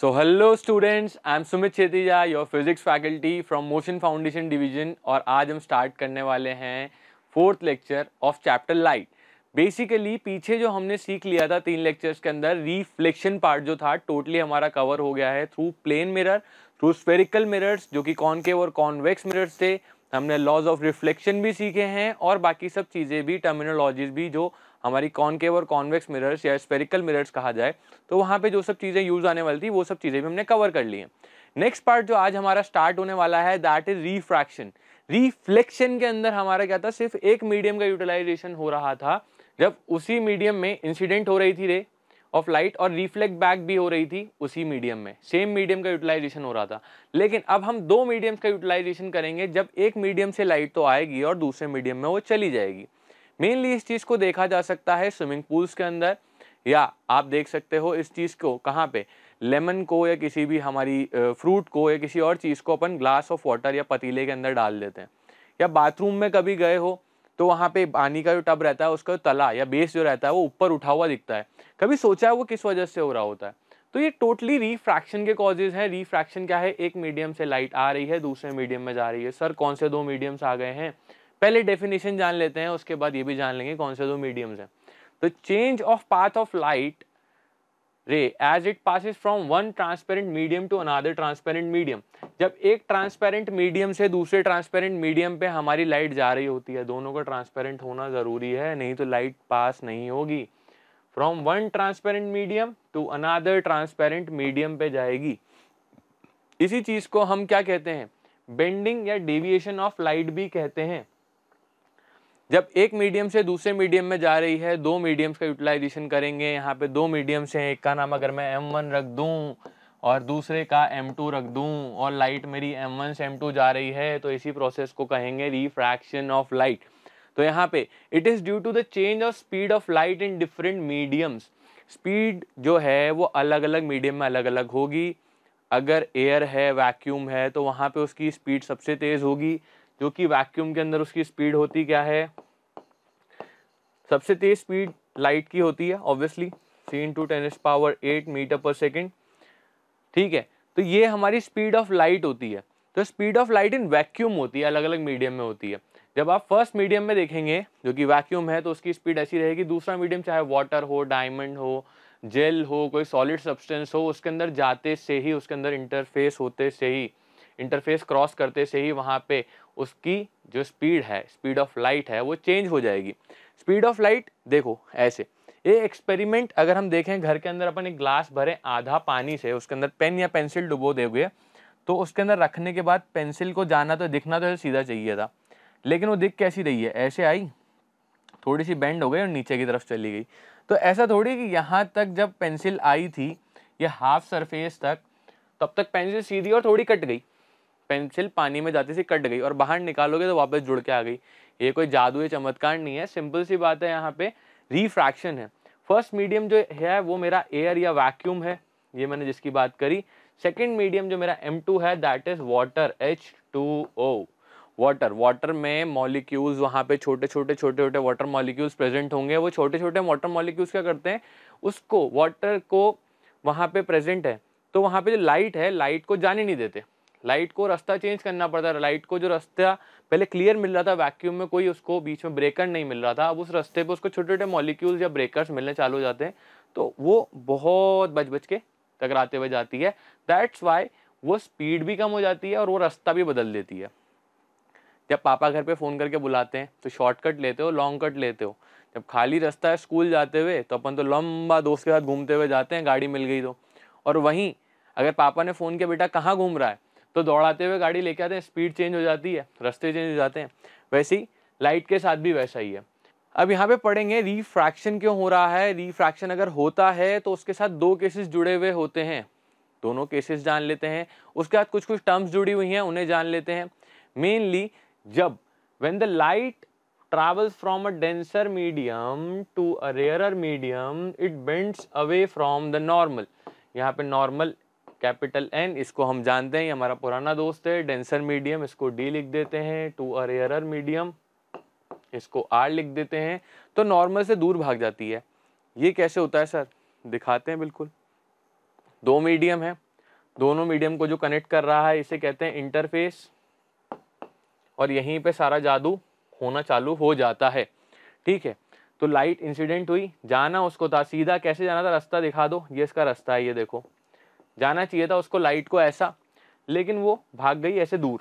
so hello students I am Sumit Chhetija your physics faculty from Motion foundation division और आज हम start करने वाले हैं fourth lecture of chapter light basically पीछे जो हमने सीख लिया था तीन लेक्चर्स के अंदर रिफ्लेक्शन पार्ट जो था टोटली हमारा कवर हो गया है through plane mirror through spherical mirrors जो कि कॉनकेव और कॉन्वेक्स मिरर्स थे हमने लॉज ऑफ रिफ्लेक्शन भी सीखे हैं और बाकी सब चीज़ें भी टर्मिनोलॉजीज भी जो हमारी कॉनकेव और कॉन्वेक्स मिरर्स या स्पेरिकल मिरर्स कहा जाए तो वहाँ पे जो सब चीज़ें यूज़ आने वाली थी वो सब चीज़ें भी हमने कवर कर ली हैं नेक्स्ट पार्ट जो आज हमारा स्टार्ट होने वाला है दैट इज़ रिफ्रैक्शन रिफ्लेक्शन के अंदर हमारा क्या था सिर्फ एक मीडियम का यूटिलाइजेशन हो रहा था जब उसी मीडियम में इंसिडेंट हो रही थी रे ऑफ लाइट और रिफ्लेक्ट बैक भी हो रही थी उसी मीडियम में सेम मीडियम का यूटिलाइजेशन हो रहा था लेकिन अब हम दो मीडियम्स का यूटिलाइजेशन करेंगे जब एक मीडियम से लाइट तो आएगी और दूसरे मीडियम में वो चली जाएगी मेनली इस चीज़ को देखा जा सकता है स्विमिंग पूल्स के अंदर या आप देख सकते हो इस चीज़ को कहाँ पे लेमन को या किसी भी हमारी फ्रूट को या किसी और चीज़ को अपन ग्लास ऑफ वाटर या पतीले के अंदर डाल देते हैं या बाथरूम में कभी गए हो तो वहाँ पे पानी का जो टब रहता है उसका तला या बेस जो रहता है वो ऊपर उठा हुआ दिखता है कभी सोचा है वो किस वजह से हो रहा होता है तो ये टोटली रिफ्रैक्शन के कॉजेज हैं रिफ्रैक्शन क्या है एक मीडियम से लाइट आ रही है दूसरे मीडियम में जा रही है सर कौन से दो मीडियम्स आ गए हैं पहले डेफिनेशन जान लेते हैं उसके बाद ये भी जान लेंगे कौन से दो मीडियम्स हैं तो change of path of light ray as it passes from one transparent medium to another transparent medium जब एक transparent medium से दूसरे transparent medium पे हमारी light जा रही होती है दोनों का transparent होना ज़रूरी है नहीं तो light pass नहीं होगी from one transparent medium to another transparent medium पे जाएगी इसी चीज़ को हम क्या कहते हैं bending या deviation of light भी कहते हैं जब एक मीडियम से दूसरे मीडियम में जा रही है दो मीडियम्स का यूटिलाइजेशन करेंगे यहाँ पे दो मीडियम्स हैं एक का नाम अगर मैं एम वन रख दूँ और दूसरे का एम टू रख दूँ और लाइट मेरी एम वन से एम टू जा रही है तो इसी प्रोसेस को कहेंगे रिफ्रैक्शन ऑफ लाइट तो यहाँ पे it is due to the change of speed of light in different mediums speed जो है वो अलग अलग मीडियम में अलग अलग होगी अगर एयर है वैक्यूम है तो वहाँ पे उसकी स्पीड सबसे तेज़ होगी जो कि वैक्यूम के अंदर उसकी स्पीड होती क्या है सबसे तेज स्पीड लाइट की होती है obviously three into ten's power eight metre per second ठीक है तो ये हमारी स्पीड ऑफ लाइट होती है तो speed of light in vacuum होती है अलग अलग मीडियम में होती है जब आप फर्स्ट मीडियम में देखेंगे जो कि वैक्यूम है तो उसकी स्पीड ऐसी रहेगी दूसरा मीडियम चाहे वाटर हो डायमंड हो जेल हो कोई सॉलिड सब्सटेंस हो उसके अंदर जाते से ही उसके अंदर इंटरफेस होते से ही इंटरफेस क्रॉस करते से ही वहाँ पे उसकी जो स्पीड है स्पीड ऑफ लाइट है वो चेंज हो जाएगी स्पीड ऑफ लाइट देखो ऐसे ये एक्सपेरिमेंट अगर हम देखें घर के अंदर अपन एक ग्लास भरें आधा पानी से उसके अंदर पेन या पेंसिल डुबो देंगे तो उसके अंदर रखने के बाद पेंसिल को जाना तो दिखना तो सीधा चाहिए था लेकिन वो दिख कैसी रही है ऐसे आई थोड़ी सी बेंड हो गई और नीचे की तरफ चली गई तो ऐसा थोड़ी कि यहाँ तक जब पेंसिल आई थी या हाफ सरफेस तक तब तक पेंसिल सीधी और थोड़ी कट गई पेंसिल पानी में जाते से कट गई और बाहर निकालोगे तो वापस जुड़ के आ गई ये कोई जादू या चमत्कार नहीं है सिंपल सी बात है यहाँ पे रिफ्रैक्शन है फर्स्ट मीडियम जो है वो मेरा एयर या वैक्यूम है ये मैंने जिसकी बात करी सेकेंड मीडियम जो मेरा एम टू है that is water H two O water water में मॉलिक्यूल्स वहाँ पे छोटे छोटे छोटे छोटे वाटर मॉलिक्यूल्स प्रेजेंट होंगे वो छोटे छोटे वाटर मॉलिक्यूल्स क्या करते हैं उसको वाटर को वहाँ पे प्रेजेंट है तो वहाँ पे जो लाइट है लाइट को जाने नहीं देते लाइट को रास्ता चेंज करना पड़ता है लाइट को जो रास्ता पहले क्लियर मिल रहा था वैक्यूम में कोई उसको बीच में ब्रेकर नहीं मिल रहा था अब उस रास्ते पर उसको छोटे छोटे मॉलिक्यूल्स या ब्रेकर्स मिलने चालू हो जाते हैं तो वो बहुत बच बच के टकराते हुए जाती है दैट्स वाई वो स्पीड भी कम हो जाती है और वो रास्ता भी बदल देती है जब पापा घर पर फ़ोन करके बुलाते हैं तो शॉर्टकट लेते हो लॉन्ग कट लेते हो जब खाली रास्ता है स्कूल जाते हुए तो अपन तो लंबा दोस्त के साथ घूमते हुए जाते हैं गाड़ी मिल गई तो और वहीं अगर पापा ने फ़ोन किया बेटा कहाँ घूम रहा है तो दौड़ाते हुए गाड़ी लेके आते हैं स्पीड चेंज हो जाती है रास्ते चेंज हो जाते हैं वैसे ही लाइट के साथ भी वैसा ही है अब यहाँ पे पढ़ेंगे रिफ्रैक्शन क्यों हो रहा है रिफ्रैक्शन अगर होता है तो उसके साथ दो केसेस जुड़े हुए होते हैं दोनों केसेस जान लेते हैं उसके बाद कुछ कुछ टर्म्स जुड़ी हुई हैं उन्हें जान लेते हैं मेनली जब when the light travels from a denser medium to a rarer medium it bends away from the normal यहाँ पे नॉर्मल कैपिटल एन इसको हम जानते हैं ये हमारा पुराना दोस्त है डेंसर मीडियम इसको डी लिख देते हैं टू अ मीडियम इसको आर लिख देते हैं तो नॉर्मल से दूर भाग जाती है ये कैसे होता है सर दिखाते हैं बिल्कुल दो मीडियम है दोनों मीडियम को जो कनेक्ट कर रहा है इसे कहते हैं इंटरफेस और यहीं पे सारा जादू होना चालू हो जाता है ठीक है तो लाइट इंसिडेंट हुई जाना उसको था सीधा कैसे जाना था रास्ता दिखा दो ये इसका रास्ता है ये देखो जाना चाहिए था उसको लाइट को ऐसा लेकिन वो भाग गई ऐसे दूर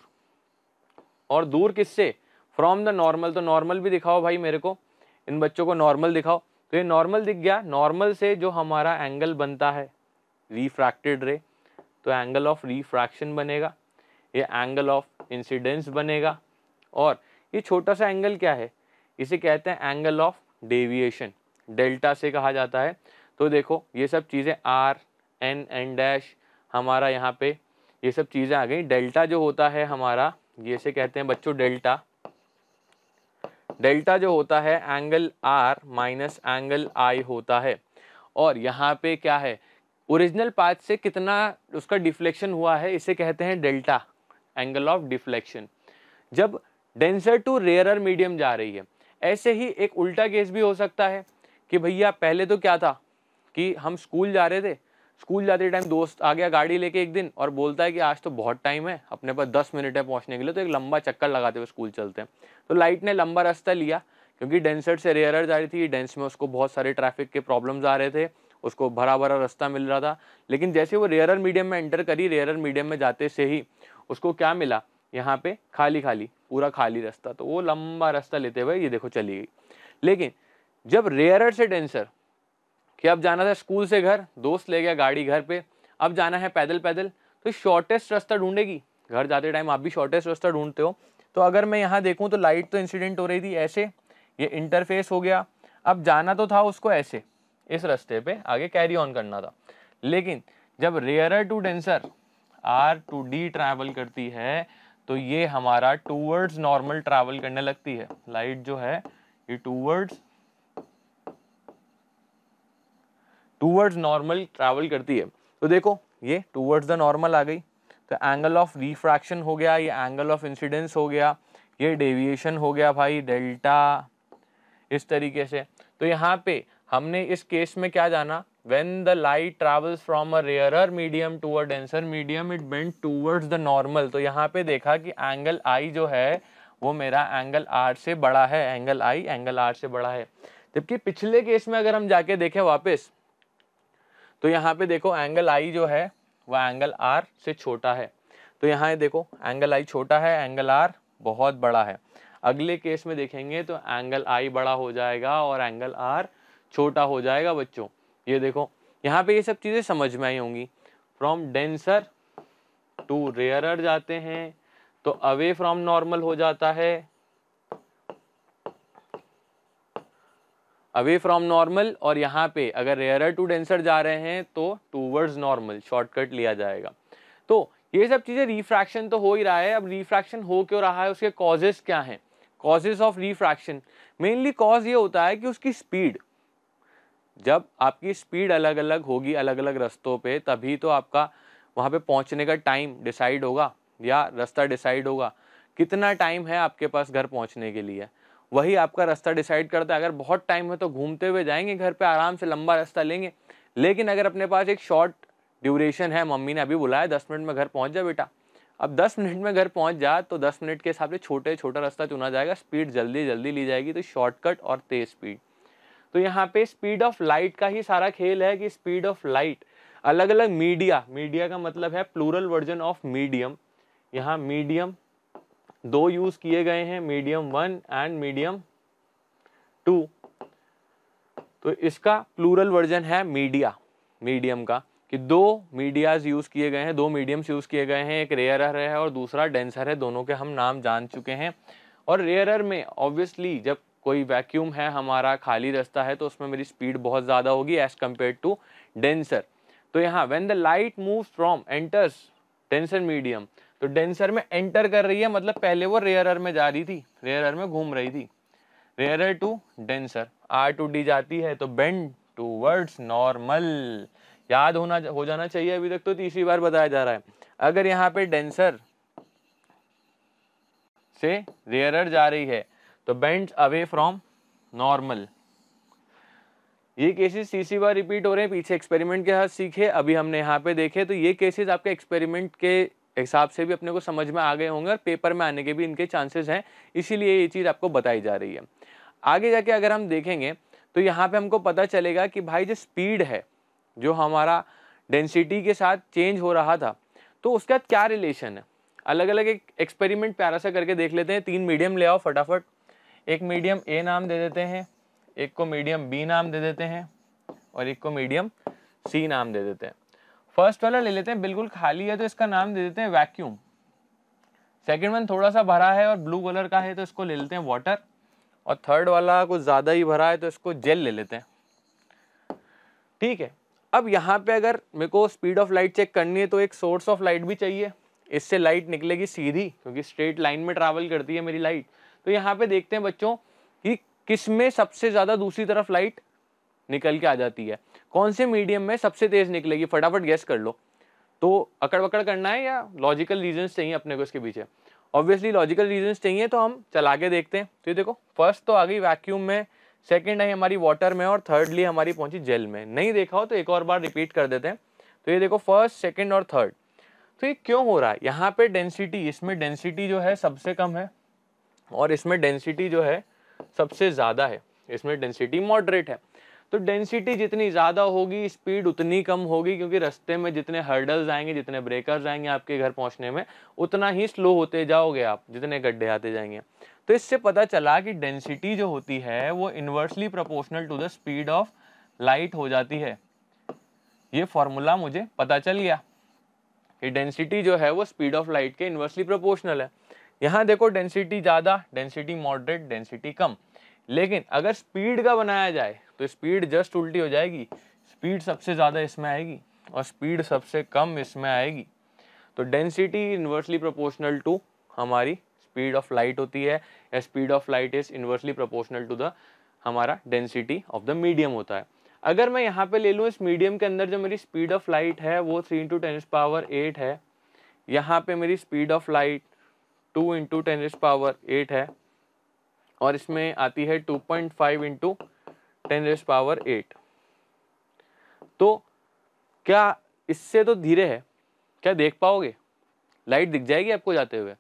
और दूर किससे फ्रॉम द नॉर्मल तो नॉर्मल भी दिखाओ भाई मेरे को इन बच्चों को नॉर्मल दिखाओ तो ये नॉर्मल दिख गया नॉर्मल से जो हमारा एंगल बनता है रिफ्रैक्टेड रे तो एंगल ऑफ रिफ्रैक्शन बनेगा ये एंगल ऑफ इंसिडेंस बनेगा और ये छोटा सा एंगल क्या है इसे कहते हैं एंगल ऑफ डेविएशन डेल्टा से कहा जाता है तो देखो ये सब चीज़ें आर एन एन डैश हमारा यहाँ पे ये सब चीज़ें आ गई डेल्टा जो होता है हमारा ये से कहते हैं बच्चों डेल्टा डेल्टा जो होता है angle R minus angle I होता है और यहाँ पे क्या है ओरिजिनल पाथ से कितना उसका डिफ्लेक्शन हुआ है इसे कहते हैं डेल्टा एंगल ऑफ डिफ्लेक्शन जब डेंसर टू रेयरर मीडियम जा रही है ऐसे ही एक उल्टा केस भी हो सकता है कि भैया पहले तो क्या था कि हम स्कूल जा रहे थे स्कूल जाते टाइम दोस्त आ गया गाड़ी लेके एक दिन और बोलता है कि आज तो बहुत टाइम है अपने पास दस मिनट है पहुँचने के लिए तो एक लंबा चक्कर लगाते हुए स्कूल चलते हैं तो लाइट ने लंबा रास्ता लिया क्योंकि डेंसर से रेयर जा रही थी डेंस में उसको बहुत सारे ट्रैफिक के प्रॉब्लम्स आ रहे थे उसको भरा भरा रास्ता मिल रहा था लेकिन जैसे वो रेयरर मीडियम में एंटर करी रेयरर मीडियम में जाते से ही उसको क्या मिला यहाँ पे खाली खाली पूरा खाली रास्ता तो वो लंबा रास्ता लेते हुए ये देखो चली गई लेकिन जब रेयरर से डेंसर कि अब जाना था स्कूल से घर दोस्त ले गया गाड़ी घर पे अब जाना है पैदल पैदल तो शॉर्टेस्ट रास्ता ढूंढेगी घर जाते टाइम आप भी शॉर्टेस्ट रास्ता ढूंढते हो तो अगर मैं यहाँ देखूँ तो लाइट तो इंसिडेंट हो रही थी ऐसे ये इंटरफेस हो गया अब जाना तो था उसको ऐसे इस रास्ते पे आगे कैरी ऑन करना था लेकिन जब rare to denser R to D travel करती है तो ये हमारा टूवर्ड्स नॉर्मल ट्रैवल करने लगती है लाइट जो है ये टूवर्ड्स टूवर्ड्स नॉर्मल ट्रैवल करती है तो देखो ये टूवर्ड्स द नॉर्मल आ गई तो एंगल ऑफ रिफ्रैक्शन हो गया ये एंगल ऑफ इंसिडेंस हो गया ये डेविएशन हो गया भाई डेल्टा इस तरीके से तो यहाँ पे हमने इस केस में क्या जाना when the light travels from a rarer medium to a denser medium it bend towards the normal तो यहाँ पे देखा कि angle i जो है वो मेरा angle r से बड़ा है angle i angle r से बड़ा है जबकि पिछले केस में अगर हम जाके देखें वापस तो यहाँ पे देखो एंगल आई जो है वह एंगल आर से छोटा है तो यहाँ देखो एंगल आई छोटा है एंगल आर बहुत बड़ा है अगले केस में देखेंगे तो एंगल आई बड़ा हो जाएगा और एंगल आर छोटा हो जाएगा बच्चों ये देखो यहाँ पे ये सब चीज़ें समझ में आई होंगी फ्रॉम डेंसर टू रेयरर जाते हैं तो अवे फ्रॉम नॉर्मल हो जाता है अवे फ्रॉम नॉर्मल और यहाँ पे अगर रेयरर टू डेंसर जा रहे हैं तो टूवर्ड्स नॉर्मल शॉर्टकट लिया जाएगा तो ये सब चीज़ें रिफ्रैक्शन तो हो ही रहा है अब रिफ्रैक्शन हो क्यों रहा है उसके कॉजेज क्या हैं causes of refraction mainly cause ये होता है कि उसकी स्पीड जब आपकी स्पीड अलग अलग होगी अलग अलग रस्तों पे तभी तो आपका वहाँ पे पहुँचने का टाइम डिसाइड होगा या रास्ता डिसाइड होगा कितना टाइम है आपके पास घर पहुँचने के लिए वही आपका रास्ता डिसाइड करता है अगर बहुत टाइम है तो घूमते हुए जाएंगे घर पे आराम से लंबा रास्ता लेंगे लेकिन अगर अपने पास एक शॉर्ट ड्यूरेशन है मम्मी ने अभी बुलाया दस मिनट में घर पहुंच जा बेटा अब दस मिनट में घर पहुंच जा तो दस मिनट के हिसाब से छोटे छोटा रास्ता चुना जाएगा स्पीड जल्दी जल्दी ली जाएगी तो शॉर्टकट और तेज़ स्पीड तो यहाँ पे स्पीड ऑफ लाइट का ही सारा खेल है कि स्पीड ऑफ लाइट अलग अलग मीडिया मीडिया का मतलब है प्लूरल वर्जन ऑफ मीडियम यहाँ मीडियम दो यूज किए गए हैं medium one and medium two तो इसका प्लूरल वर्जन है मीडिया मीडियम का कि दो मीडियाज यूज किए गए हैं दो मीडियम्स यूज किए गए हैं एक रेयरर है और दूसरा डेंसर है दोनों के हम नाम जान चुके हैं और रेयरर में ऑब्वियसली जब कोई वैक्यूम है हमारा खाली रास्ता है तो उसमें मेरी स्पीड बहुत ज़्यादा होगी एज कम्पेयर टू डेंसर तो यहाँ when the light move from enters denser medium तो डेंसर में एंटर कर रही है मतलब पहले वो रेयरर में जा रही थी रेयरर में घूम रही थी rarer to denser R to D जाती है तो बेंड टू वर्ड्स नॉर्मल याद होना हो जाना चाहिए अभी तक तो तीसरी बार बताया जा रहा है अगर यहाँ पे डेंसर से रेयरर जा रही है तो बेंड अवे फ्रॉम नॉर्मल ये केसेस तीसरी बार रिपीट हो रहे हैं पीछे एक्सपेरिमेंट के साथ सीखे अभी हमने यहाँ पे देखे तो ये केसेस आपके एक्सपेरिमेंट के हिसाब से भी अपने को समझ में आ गए होंगे और पेपर में आने के भी इनके चांसेस हैं इसीलिए ये चीज़ आपको बताई जा रही है आगे जाके अगर हम देखेंगे तो यहाँ पे हमको पता चलेगा कि भाई जो स्पीड है जो हमारा डेंसिटी के साथ चेंज हो रहा था तो उसका क्या रिलेशन है अलग अलग एक एक्सपेरिमेंट प्यारा सा करके देख लेते हैं तीन मीडियम ले आओ फटाफट एक मीडियम ए नाम दे देते हैं एक को मीडियम बी नाम दे देते हैं और एक को मीडियम सी नाम दे देते हैं फर्स्ट वाला ले लेते हैं बिल्कुल खाली है तो इसका नाम दे देते हैं वैक्यूम सेकेंड वन थोड़ा सा भरा है और ब्लू कलर का है तो इसको ले लेते हैं वाटर और थर्ड वाला कुछ ज़्यादा ही भरा है तो इसको जेल ले लेते हैं ठीक है अब यहाँ पे अगर मेरे को स्पीड ऑफ लाइट चेक करनी है तो एक सोर्स ऑफ लाइट भी चाहिए इससे लाइट निकलेगी सीधी क्योंकि स्ट्रेट लाइन में ट्रैवल करती है मेरी लाइट तो यहाँ पे देखते हैं बच्चों कि किस में सबसे ज़्यादा दूसरी तरफ लाइट निकल के आ जाती है कौन से मीडियम में सबसे तेज निकलेगी फटाफट गैस कर लो तो अकड़ बकड़ करना है या लॉजिकल रीजन्स चाहिए अपने को इसके पीछे ऑब्वियसली लॉजिकल रीजन्स चाहिए तो हम चला के देखते हैं तो ये देखो फर्स्ट तो आ गई वैक्यूम में सेकेंड आई हमारी वाटर में और थर्डली हमारी पहुंची जेल में नहीं देखा हो तो एक और बार रिपीट कर देते हैं तो ये देखो फर्स्ट सेकेंड और थर्ड तो ये क्यों हो रहा है यहाँ पे डेंसिटी इसमें डेंसिटी जो है सबसे कम है और इसमें डेंसिटी जो है सबसे ज़्यादा है इसमें डेंसिटी मॉडरेट है तो डेंसिटी जितनी ज़्यादा होगी स्पीड उतनी कम होगी क्योंकि रास्ते में जितने हर्डल्स आएंगे जितने ब्रेकर्स आएंगे आपके घर पहुंचने में उतना ही स्लो होते जाओगे आप जितने गड्ढे आते जाएंगे तो इससे पता चला कि डेंसिटी जो होती है वो inversely proportional to the speed of light हो जाती है ये फॉर्मूला मुझे पता चल गया कि डेंसिटी जो है वो स्पीड ऑफ लाइट के इन्वर्सली प्रोपोर्शनल है यहाँ देखो डेंसिटी ज़्यादा डेंसिटी मॉडरेट डेंसिटी कम लेकिन अगर स्पीड का बनाया जाए तो स्पीड जस्ट उल्टी हो जाएगी स्पीड सबसे ज़्यादा इसमें आएगी और स्पीड सबसे कम इसमें आएगी तो डेंसिटी इन्वर्सली प्रोपोर्शनल टू हमारी स्पीड ऑफ लाइट होती है या speed of light is inversely proportional to the हमारा डेंसिटी ऑफ द मीडियम होता है अगर मैं यहाँ पे ले लूँ इस मीडियम के अंदर जो मेरी स्पीड ऑफ लाइट है वो three into ten's power eight है यहाँ पे मेरी speed of light two into ten's power eight है और इसमें आती है two point five into ten raise power eight तो क्या इससे तो धीरे है क्या देख पाओगे लाइट दिख जाएगी आपको जाते हुए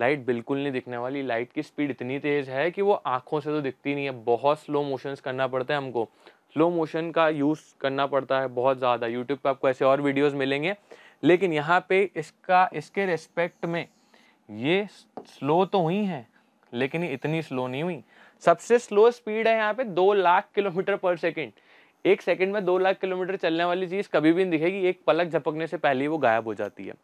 लाइट बिल्कुल नहीं दिखने वाली लाइट की स्पीड इतनी तेज़ है कि वो आंखों से तो दिखती नहीं है बहुत स्लो मोशंस करना पड़ता है हमको स्लो मोशन का यूज़ करना पड़ता है बहुत ज़्यादा यूट्यूब पे आपको ऐसे और वीडियोस मिलेंगे लेकिन यहाँ पे इसका इसके रेस्पेक्ट में ये स्लो तो हुई है लेकिन इतनी स्लो नहीं हुई सबसे स्लो स्पीड है यहाँ पे दो लाख किलोमीटर पर सेकेंड एक सेकेंड में दो लाख किलोमीटर चलने वाली चीज़ कभी भी नहीं दिखेगी एक पलक झपकने से पहले ही वो गायब हो जाती है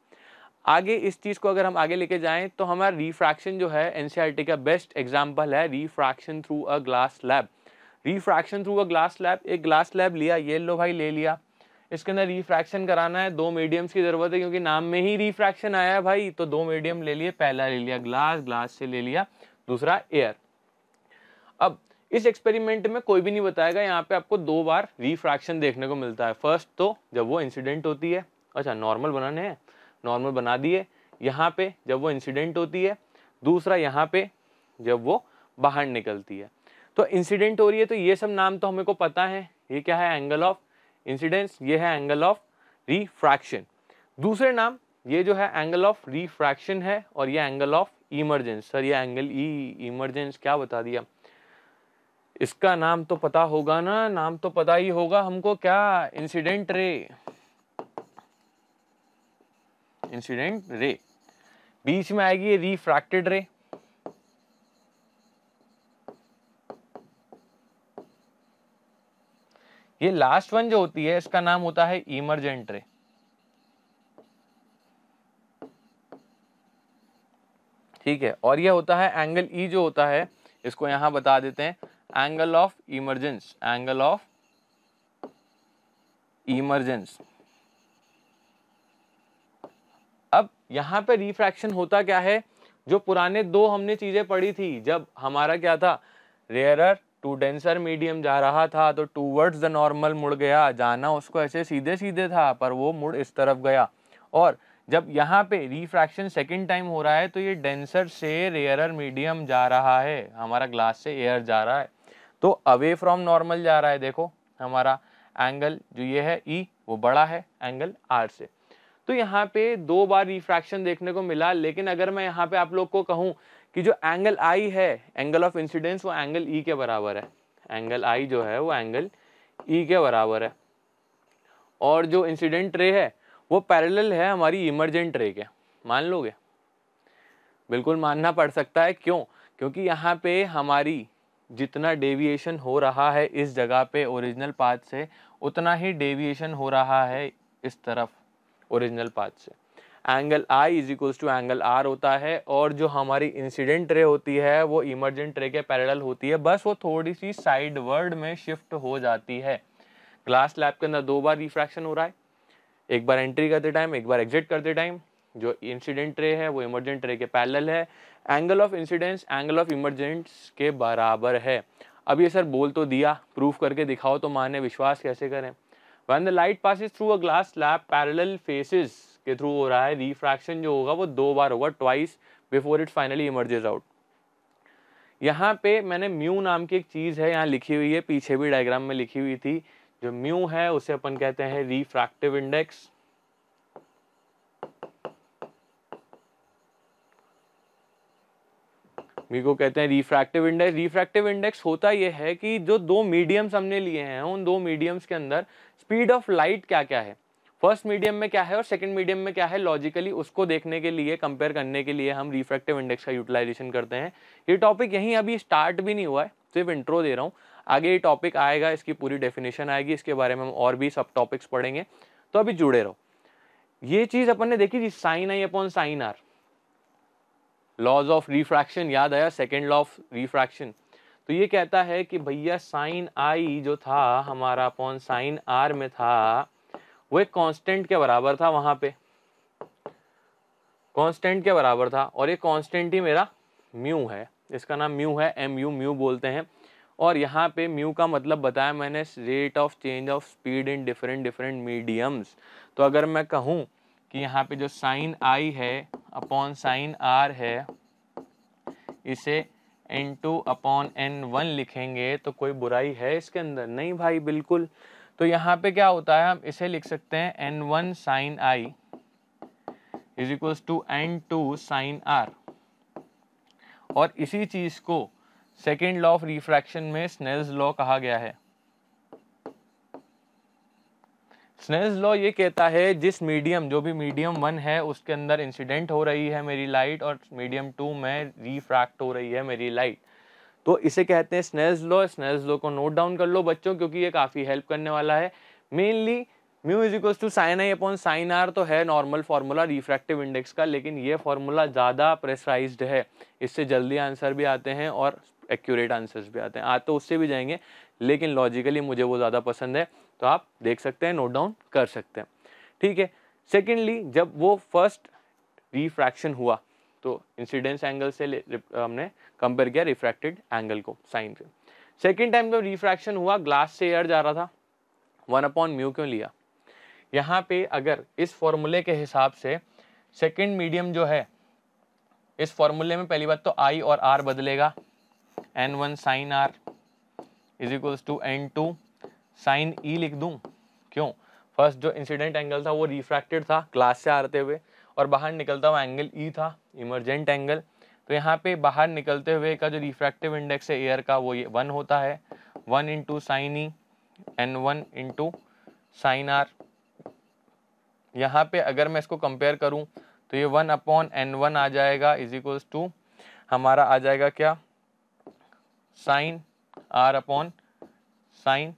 आगे इस चीज़ को अगर हम आगे लेके जाएं तो हमारा रिफ्रैक्शन जो है एन e का बेस्ट एग्जाम्पल है refraction through a glass slab refraction through a glass slab एक ग्लास लैब लिया ये लो भाई ले लिया इसके अंदर रिफ्रैक्शन कराना है दो मीडियम्स की ज़रूरत है क्योंकि नाम में ही रिफ्रैक्शन आया है भाई तो दो मीडियम ले लिए पहला ले लिया ग्लास ग्लास से ले लिया दूसरा एयर अब इस एक्सपेरिमेंट में कोई भी नहीं बताएगा यहाँ पे आपको दो बार रिफ्रैक्शन देखने को मिलता है फर्स्ट तो जब वो इंसिडेंट होती है अच्छा नॉर्मल बनाने हैं नॉर्मल बना दिए यहाँ पे जब वो इंसिडेंट होती है दूसरा यहाँ पे जब वो बाहर निकलती है तो इंसिडेंट हो रही है तो ये सब नाम तो हमें को पता है ये क्या है एंगल ऑफ इंसिडेंस ये है एंगल ऑफ रिफ्रैक्शन दूसरे नाम ये जो है एंगल ऑफ रिफ्रैक्शन है और ये एंगल ऑफ इमरजेंस सर ये एंगल ई इमरजेंस क्या बता दिया इसका नाम तो पता होगा ना नाम तो पता ही होगा हमको क्या इंसिडेंट रे इंसिडेंट रे बीच में आएगी रिफ्रैक्टेड रे ये लास्ट वन जो होती है इसका नाम होता है इमरजेंट रे ठीक है और ये होता है एंगल ई e जो होता है इसको यहां बता देते हैं angle of emergence angle of emergence अब यहाँ पे रिफ्रैक्शन होता क्या है जो पुराने दो हमने चीज़ें पढ़ी थी जब हमारा क्या था रेयरर टू डेंसर मीडियम जा रहा था तो टू वर्ड्स द नॉर्मल मुड़ गया जाना उसको ऐसे सीधे सीधे था पर वो मुड़ इस तरफ गया और जब यहाँ पे रिफ्रैक्शन सेकेंड टाइम हो रहा है तो ये डेंसर से रेयरर मीडियम जा रहा है हमारा ग्लास से एयर जा रहा है तो अवे फ्रॉम नॉर्मल जा रहा है देखो हमारा एंगल जो ये है ई e, वो बड़ा है एंगल आर से तो यहाँ पे दो बार रिफ्रैक्शन देखने को मिला लेकिन अगर मैं यहाँ पे आप लोग को कहूँ कि जो एंगल आई है एंगल ऑफ इंसिडेंस वो एंगल ई e के बराबर है एंगल आई जो है वो एंगल ई e के बराबर है और जो इंसिडेंट रे है वो पैरेलल है हमारी इमरजेंट रे के मान लोगे बिल्कुल मानना पड़ सकता है क्यों क्योंकि यहाँ पे हमारी जितना डेविएशन हो रहा है इस जगह पे ओरिजिनल पाथ से उतना ही डेविएशन हो रहा है इस तरफ ओरिजिनल पाथ से angle I is equals to angle R होता है और जो हमारी इंसिडेंट रे होती है वो इमरजेंट रे के पैरेलल होती है बस वो थोड़ी सी साइड वर्ड में शिफ्ट हो जाती है ग्लास लैब के अंदर दो बार रिफ्रैक्शन हो रहा है एक बार एंट्री करते टाइम एक बार एग्जिट करते टाइम जो इंसिडेंट रे है वो इमरजेंट रे के पैरेलल है angle of incidence angle of emergence के बराबर है अब ये सर बोल तो दिया प्रूफ करके दिखाओ तो माने विश्वास कैसे करें one the light passes through a glass slab parallel faces के थ्रू हो रहा है रिफ्रैक्शन जो होगा वो दो बार होगा twice before it finally emerges out यहाँ पे मैंने म्यू नाम की एक चीज़ है यहाँ लिखी हुई है पीछे भी डायग्राम में लिखी हुई थी जो म्यू है उसे अपन कहते हैं रिफ्रैक्टिव इंडेक्स को कहते हैं रिफ्रैक्टिव इंडेक्स रिफ्रैक्टिव इंडेक्स होता यह है कि जो दो मीडियम्स हमने लिए हैं उन दो मीडियम्स के अंदर स्पीड ऑफ लाइट क्या क्या है फर्स्ट मीडियम में क्या है और सेकंड मीडियम में क्या है लॉजिकली उसको देखने के लिए कंपेयर करने के लिए हम रिफ्रैक्टिव इंडेक्स का यूटिलाइजेशन करते हैं ये टॉपिक यहीं अभी स्टार्ट भी नहीं हुआ है सिर्फ इंट्रो दे रहा हूँ आगे ये टॉपिक आएगा इसकी पूरी डेफिनेशन आएगी इसके बारे में हम और भी सब टॉपिक्स पढ़ेंगे तो अभी जुड़े रहो ये चीज़ अपन ने देखी थी sine I upon sine R laws of refraction याद आया सेकेंड लॉ ऑफ रिफ्रैक्शन तो ये कहता है कि भैया साइन आई जो था हमारा अपॉन साइन आर में था वो एक कॉन्स्टेंट के बराबर था वहाँ पे कॉन्स्टेंट के बराबर था और ये कॉन्स्टेंट ही मेरा म्यू है इसका नाम म्यू है एम यू म्यू बोलते हैं और यहाँ पे म्यू का मतलब बताया मैंने rate of change of speed in different different mediums तो अगर मैं कहूँ कि यहाँ पे जो साइन आई है अपॉन साइन आर है इसे N two upon N one लिखेंगे तो कोई बुराई है इसके अंदर नहीं भाई बिल्कुल तो यहाँ पे क्या होता है हम इसे लिख सकते हैं N one sine I is equals to N two sine R और इसी चीज़ को सेकेंड लॉ ऑफ रिफ्रैक्शन में स्नेल्स लॉ कहा गया है स्नेल्स लॉ ये कहता है जिस मीडियम जो भी मीडियम वन है उसके अंदर इंसिडेंट हो रही है मेरी लाइट और मीडियम टू में रिफ्रैक्ट हो रही है मेरी लाइट तो इसे कहते हैं स्नेल्स लॉ स्नेल्स लॉ को नोट डाउन कर लो बच्चों क्योंकि ये काफ़ी हेल्प करने वाला है mainly mu is equals to sine I upon sine R तो है नॉर्मल फार्मूला रिफ्रैक्टिव इंडेक्स का लेकिन ये फार्मूला ज़्यादा प्रेसराइज है इससे जल्दी आंसर भी आते हैं और एक्यूरेट आंसर्स भी आते हैं आ तो उससे भी जाएंगे लेकिन लॉजिकली मुझे वो ज़्यादा पसंद है तो आप देख सकते हैं नोट डाउन कर सकते हैं ठीक है सेकेंडली जब वो फर्स्ट रिफ्रैक्शन हुआ तो इंसिडेंस एंगल से हमने कंपेयर किया रिफ्रैक्टेड एंगल को साइन से सेकेंड टाइम जब रिफ्रैक्शन हुआ ग्लास से एयर जा रहा था वन अपॉन म्यू क्यों लिया यहाँ पे अगर इस फॉर्मूले के हिसाब से सेकेंड मीडियम जो है इस फॉर्मूले में पहली बात तो आई और आर बदलेगा N one sine R is equals to N two sine E लिख दूँ क्यों फर्स्ट जो इंसिडेंट एंगल था वो रिफ्रैक्टेड था क्लास से आते हुए और बाहर निकलता हुआ एंगल ई e था इमरजेंट एंगल तो यहाँ पे बाहर निकलते हुए का जो रिफ्रैक्टिव इंडेक्स है एयर का वो ये वन होता है one into sine E N one into sine R यहाँ पे अगर मैं इसको कंपेयर करूँ तो ये वन अपॉन एन वन आ जाएगा इज इक्वल्स टू हमारा आ जाएगा क्या साइन आर अपॉन साइन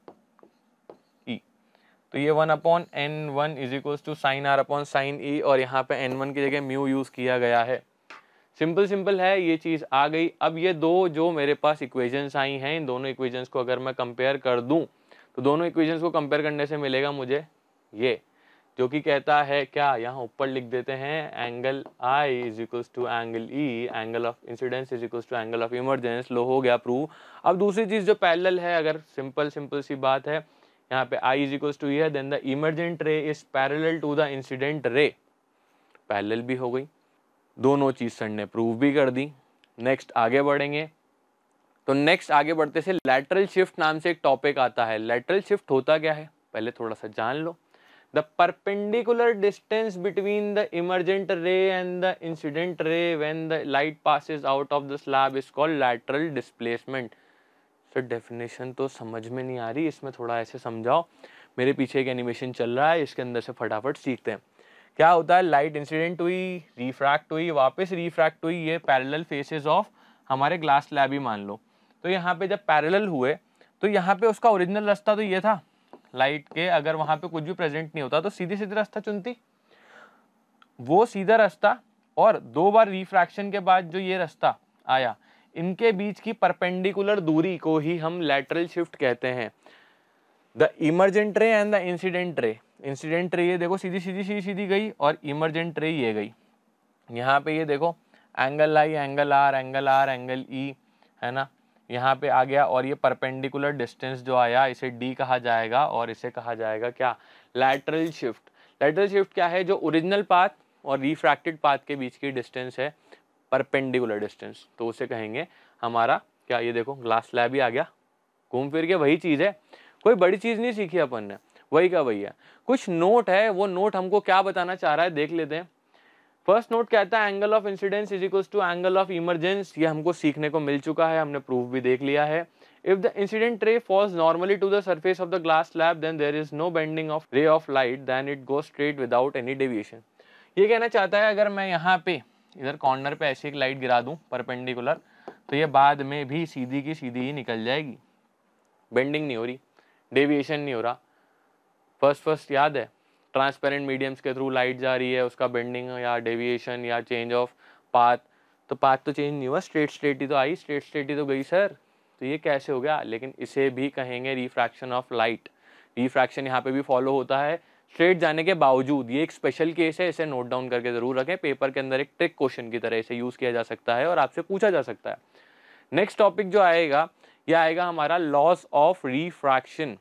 तो ये one upon N one is equals to sine R upon sine E और यहाँ पे एन वन की जगह म्यू यूज़ किया गया है सिंपल सिंपल है ये चीज़ आ गई अब ये दो जो मेरे पास इक्वेशंस आई हैं इन दोनों इक्वेशंस को अगर मैं कंपेयर कर दूं तो दोनों इक्वेशंस को कंपेयर करने से मिलेगा मुझे ये जो कि कहता है क्या यहाँ ऊपर लिख देते हैं angle I is equals to angle E angle of incidence is equals to angle of emergence लो हो गया प्रूव अब दूसरी चीज़ जो पैरेलल है अगर सिंपल सिंपल सी बात है यहाँ पे आई इज इक्वल टू ये then the emergent ray is parallel to the incident ray parallel भी हो गई दोनों चीज़ सर ने प्रूव भी कर दी नेक्स्ट आगे बढ़ेंगे तो नेक्स्ट आगे बढ़ते से लेटरल शिफ्ट नाम से एक टॉपिक आता है लेटरल शिफ्ट होता क्या है पहले थोड़ा सा जान लो the perpendicular distance between the emergent ray and the incident ray when the light passes out of the slab is called lateral displacement फिर डेफिनेशन तो समझ में नहीं आ रही इसमें थोड़ा ऐसे समझाओ मेरे पीछे एक एनिमेशन चल रहा है इसके अंदर से फटाफट सीखते हैं क्या होता है लाइट इंसिडेंट हुई रिफ्रैक्ट हुई वापस रिफ्रैक्ट हुई ये पैरेलल फेसेस ऑफ हमारे ग्लास लैब ही मान लो तो यहाँ पे जब पैरेलल हुए तो यहाँ पे उसका ओरिजिनल रास्ता तो ये था लाइट के अगर वहाँ पे कुछ भी प्रेजेंट नहीं होता तो सीधे सीधे रास्ता चुनती वो सीधा रास्ता और दो बार रिफ्रैक्शन के बाद जो ये रास्ता आया इनके बीच की परपेंडिकुलर दूरी को ही हम लेटरल शिफ्ट कहते हैं the emergent ray and the incident ray incident ray ये देखो सीधी सीधी सीधी सीधी गई और इमरजेंट रे ये गई यहाँ पे ये देखो angle I angle R angle R angle E है ना यहाँ पे आ गया और ये परपेंडिकुलर डिस्टेंस जो आया इसे डी कहा जाएगा और इसे कहा जाएगा क्या लैटरल शिफ्ट लैटरल शिफ्ट क्या है जो ओरिजिनल पाथ और रिफ्रैक्टेड पाथ के बीच की डिस्टेंस है परपेंडिकुलर डिस्टेंस तो उसे कहेंगे हमारा क्या ये देखो ग्लास स्लैब ही आ गया घूम फिर के वही चीज़ है कोई बड़ी चीज़ नहीं सीखी अपन ने वही का वही है कुछ नोट है वो नोट हमको क्या बताना चाह रहा है देख लेते हैं फर्स्ट नोट कहता है angle of incidence is equals to angle of emergence ये हमको सीखने को मिल चुका है हमने प्रूफ भी देख लिया है if the incident ray falls normally to the surface of the glass slab then there is no bending of ray of light then it go straight without any deviation ये कहना चाहता है अगर मैं यहाँ पे इधर कॉर्नर पे ऐसे एक लाइट गिरा दूं परपेंडिकुलर तो ये बाद में भी सीधी की सीधी ही निकल जाएगी बेंडिंग नहीं हो रही डेविएशन नहीं हो रहा फर्स्ट फर्स्ट याद है ट्रांसपेरेंट मीडियम्स के थ्रू लाइट जा रही है उसका बेंडिंग या डेविएशन या चेंज ऑफ पाथ तो पाथ तो चेंज नहीं हुआ स्ट्रेट स्ट्रेट ही तो आई स्ट्रेट स्ट्रेट ही तो गई सर तो ये कैसे हो गया लेकिन इसे भी कहेंगे रिफ्रैक्शन ऑफ लाइट रिफ्रैक्शन यहाँ पे भी फॉलो होता है स्ट्रेट जाने के बावजूद ये एक स्पेशल केस है इसे नोट डाउन करके ज़रूर रखें पेपर के अंदर एक ट्रिक क्वेश्चन की तरह इसे यूज़ किया जा सकता है और आपसे पूछा जा सकता है नेक्स्ट टॉपिक जो आएगा यह आएगा हमारा laws of refraction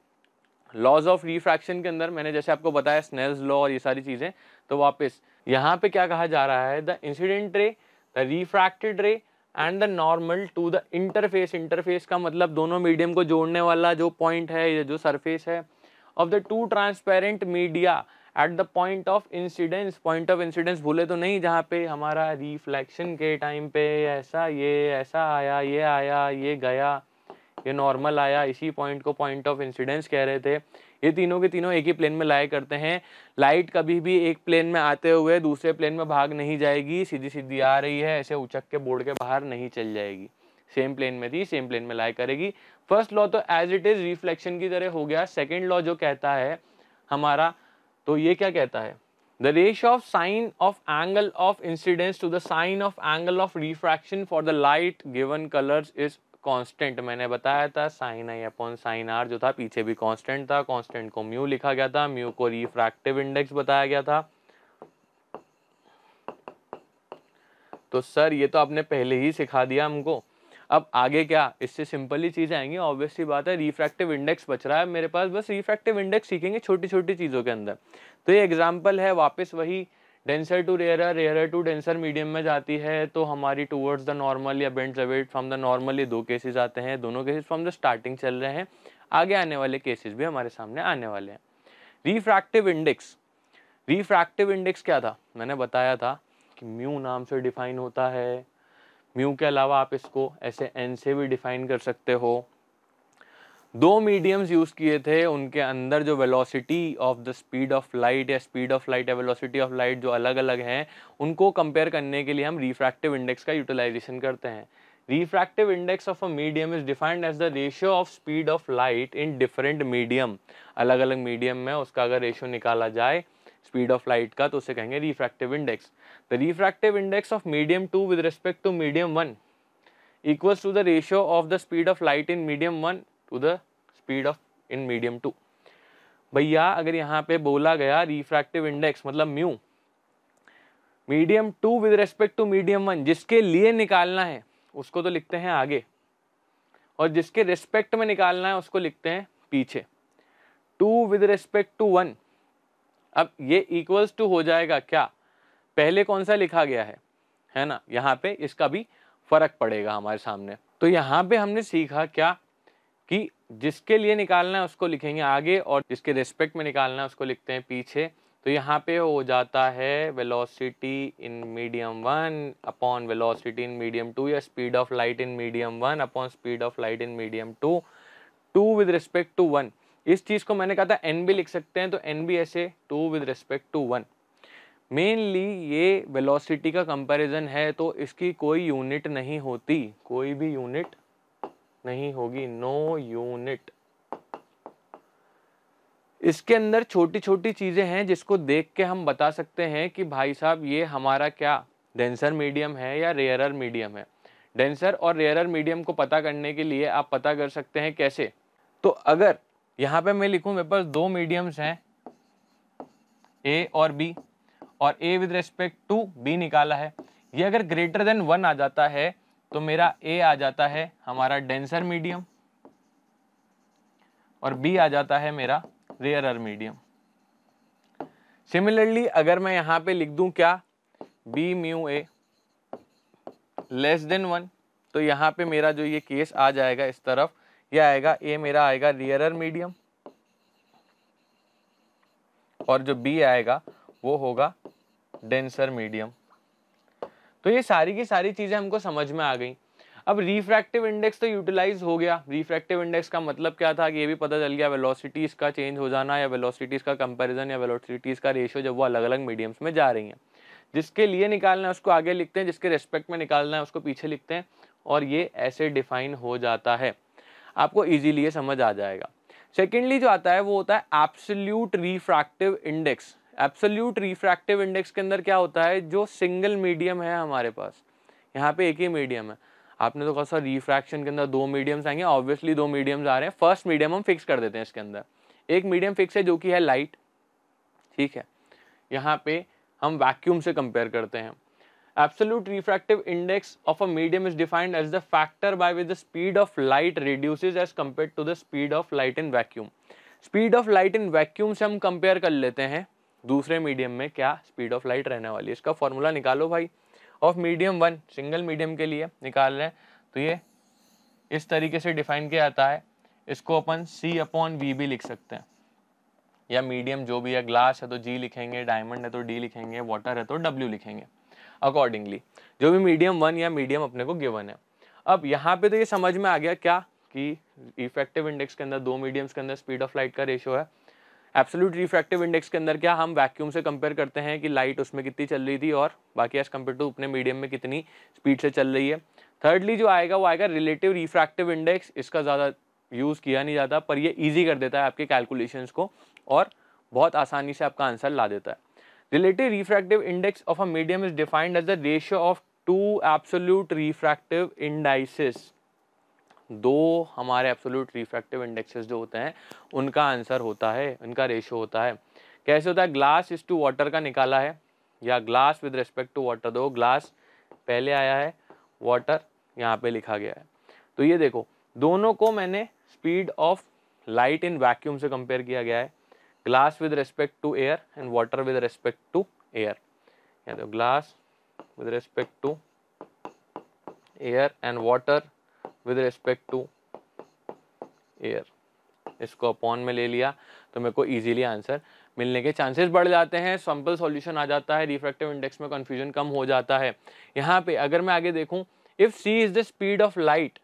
laws of refraction के अंदर मैंने जैसे आपको बताया स्नेल्स लॉ और ये सारी चीज़ें तो वापस यहाँ पे क्या कहा जा रहा है the incident ray the refracted ray and the normal to the interface interface का मतलब दोनों मीडियम को जोड़ने वाला जो पॉइंट है या जो सरफेस है of the two transparent media at the point of incidence point of incidence भूले तो नहीं जहाँ पे हमारा रिफ्लेक्शन के टाइम पे ऐसा ये ऐसा आया ये आया ये गया ये नॉर्मल आया इसी पॉइंट को पॉइंट ऑफ इंसिडेंस कह रहे थे ये तीनों के तीनों एक ही प्लेन में लाया करते हैं लाइट कभी भी एक प्लेन में आते हुए दूसरे प्लेन में भाग नहीं जाएगी सीधी सीधी आ रही है ऐसे उचक के बोर्ड के बाहर नहीं चल जाएगी सेम प्लेन में थी सेम प्लेन में लाई करेगी फर्स्ट लॉ तो एज इट इज रिफ्लेक्शन की तरह हो गया सेकेंड लॉ जो कहता है हमारा तो ये क्या कहता है the ratio of sine of angle of incidence to the sine of angle of refraction for the light given colours is constant मैंने बताया था sine I upon sine are जो था पीछे भी कांस्टेंट था कांस्टेंट को म्यू लिखा गया था म्यू को रिफ्रैक्टिव इंडेक्स बताया गया था तो सर ये तो आपने पहले ही सिखा दिया हमको अब आगे क्या इससे सिंपली चीज़ें आएंगी ऑब्वियसली बात है रिफ्रैक्टिव इंडेक्स बच रहा है मेरे पास बस रिफ्रैक्टिव इंडेक्स सीखेंगे छोटी छोटी चीज़ों के अंदर तो ये एग्जाम्पल है वापस वही denser to rarer rarer to denser medium में जाती है तो हमारी टूवर्ड्स द नॉर्मल या बेंट जबेट फ्रॉम द नॉर्मल ये दो केसेज आते हैं दोनों केसेज फ्रॉम द स्टार्टिंग चल रहे हैं आगे आने वाले केसेज भी हमारे सामने आने वाले हैं रिफ्रैक्टिव इंडेक्स रिफ्रैक्टिव इंडेक्स क्या था मैंने बताया था कि म्यू नाम से डिफाइन होता है म्यू के अलावा आप इसको ऐसे एन से भी डिफाइन कर सकते हो दो मीडियम्स यूज़ किए थे उनके अंदर जो velocity of the speed of light या स्पीड ऑफ लाइट या वेलोसिटी ऑफ लाइट जो अलग अलग हैं उनको कंपेयर करने के लिए हम रिफ्रैक्टिव इंडेक्स का यूटिलाइजेशन करते हैं refractive index of a medium is defined as the ratio of speed of light in different medium अलग अलग मीडियम में उसका अगर रेशियो निकाला जाए स्पीड ऑफ लाइट का तो उसे कहेंगे refractive index the refractive index of medium two with respect to medium one equals to the ratio of the speed of light in medium one to the speed of in medium two भैया अगर यहाँ पे बोला गया refractive index मतलब mu medium two with respect to medium one जिसके लिए निकालना है उसको तो लिखते हैं आगे और जिसके रिस्पेक्ट में निकालना है उसको लिखते हैं पीछे two with respect to one अब ये इक्वल्स टू हो जाएगा क्या पहले कौन सा लिखा गया है है ना यहाँ पे इसका भी फर्क पड़ेगा हमारे सामने तो यहाँ पे हमने सीखा क्या कि जिसके लिए निकालना है उसको लिखेंगे आगे और जिसके रिस्पेक्ट में निकालना है उसको लिखते हैं पीछे तो यहाँ पे हो जाता है velocity in medium one upon velocity in medium two या speed of light in medium one upon speed of light in medium two two with respect to one इस चीज़ को मैंने कहा था एन भी लिख सकते हैं तो एन भी ऐसे two with respect to one mainly ये वेलोसिटी का कंपैरिजन है तो इसकी कोई यूनिट नहीं होती कोई भी यूनिट नहीं होगी नो यूनिट इसके अंदर छोटी छोटी चीज़ें हैं जिसको देख के हम बता सकते हैं कि भाई साहब ये हमारा क्या डेंसर मीडियम है या रेयरर मीडियम है डेंसर और रेयरर मीडियम को पता करने के लिए आप पता कर सकते हैं कैसे तो अगर यहाँ पे मैं लिखूँ मेरे पास दो मीडियम्स हैं ए और बी और A with respect to B निकाला है ये अगर ग्रेटर देन वन आ जाता है तो मेरा ए आ जाता है हमारा डेंसर मीडियम और बी आ जाता है मेरा रेयरर मीडियम सिमिलरली अगर मैं यहां पे लिख दूं क्या B mu A less than one तो यहाँ पे मेरा जो ये केस आ जाएगा इस तरफ ये आएगा ए मेरा आएगा रेयरर मीडियम और जो बी आएगा वो होगा डेंसर मीडियम तो ये सारी की सारी चीज़ें हमको समझ में आ गई अब रिफ्रैक्टिव इंडेक्स तो यूटिलाइज हो गया रिफ्रैक्टिव इंडेक्स का मतलब क्या था कि ये भी पता चल गया वेलोसिटीज़ का चेंज हो जाना या वेलोसिटीज़ का कंपैरिजन या वेलोसिटीज़ का रेशियो जब वो अलग अलग मीडियम्स में जा रही हैं जिसके लिए निकालना है उसको आगे लिखते हैं जिसके रेस्पेक्ट में निकालना है उसको पीछे लिखते हैं और ये ऐसे डिफाइन हो जाता है आपको ईजिली ये समझ आ जाएगा सेकेंडली जो आता है वो होता है absolute refractive index absolute refractive index के अंदर क्या होता है जो सिंगल मीडियम है हमारे पास यहाँ पे एक ही मीडियम है आपने तो कहा सर रिफ्रैक्शन के अंदर दो मीडियम्स आएंगे ऑब्वियसली दो मीडियम्स आ रहे हैं फर्स्ट मीडियम हम फिक्स कर देते हैं इसके अंदर एक मीडियम फिक्स है जो कि है लाइट ठीक है यहाँ पे हम वैक्यूम से कंपेयर करते हैं absolute refractive index of a medium is defined as the factor by with the speed of light reduce as compare to the speed of light in vacuum speed of light in vacuum से हम compare कर लेते हैं दूसरे medium में क्या speed of light रहने वाली है इसका फॉर्मूला निकालो भाई of medium one single medium के लिए निकाल रहे हैं तो ये इस तरीके से डिफाइन किया जाता है इसको अपन सी अपॉन वी भी लिख सकते हैं या मीडियम जो भी है ग्लास है तो जी लिखेंगे डायमंड है तो डी लिखेंगे वाटर है तो डब्ल्यू लिखेंगे अकॉर्डिंगली जो भी मीडियम वन या मीडियम अपने को गिवन है अब यहाँ पे तो ये समझ में आ गया क्या कि इफेक्टिव इंडेक्स के अंदर दो मीडियम्स के अंदर स्पीड ऑफ लाइट का रेशियो है एब्सोल्यूट रिफ्रैक्टिव इंडेक्स के अंदर क्या हम वैक्यूम से कंपेयर करते हैं कि लाइट उसमें कितनी चल रही थी और बाकी एज कम्पेयर टू अपने मीडियम में कितनी स्पीड से चल रही है थर्डली जो आएगा वो आएगा रिलेटिव रिफ्रैक्टिव इंडेक्स इसका ज़्यादा यूज़ किया नहीं जाता पर ये ईजी कर देता है आपके कैलकुलेशंस को और बहुत आसानी से आपका आंसर ला देता है relative refractive index of a medium is defined as the ratio of two absolute refractive indices दो हमारे एब्सोल्यूट रिफ्रैक्टिव इंडेक्सेस जो होते हैं उनका आंसर होता है उनका रेशो होता है कैसे होता है ग्लास इज टू वाटर का निकाला है या glass with respect to water दो ग्लास पहले आया है वाटर यहाँ पे लिखा गया है तो ये देखो दोनों को मैंने speed of light in vacuum से कंपेयर किया गया है glass with respect to air and water with respect to air या तो glass with respect to air and water with respect to air इसको अपॉन में ले लिया तो मेरे को ईजिली आंसर मिलने के चांसेस बढ़ जाते हैं सिंपल सॉल्यूशन आ जाता है रिफ्रैक्टिव इंडेक्स में कन्फ्यूजन कम हो जाता है यहाँ पे अगर मैं आगे देखूँ if C is the speed of light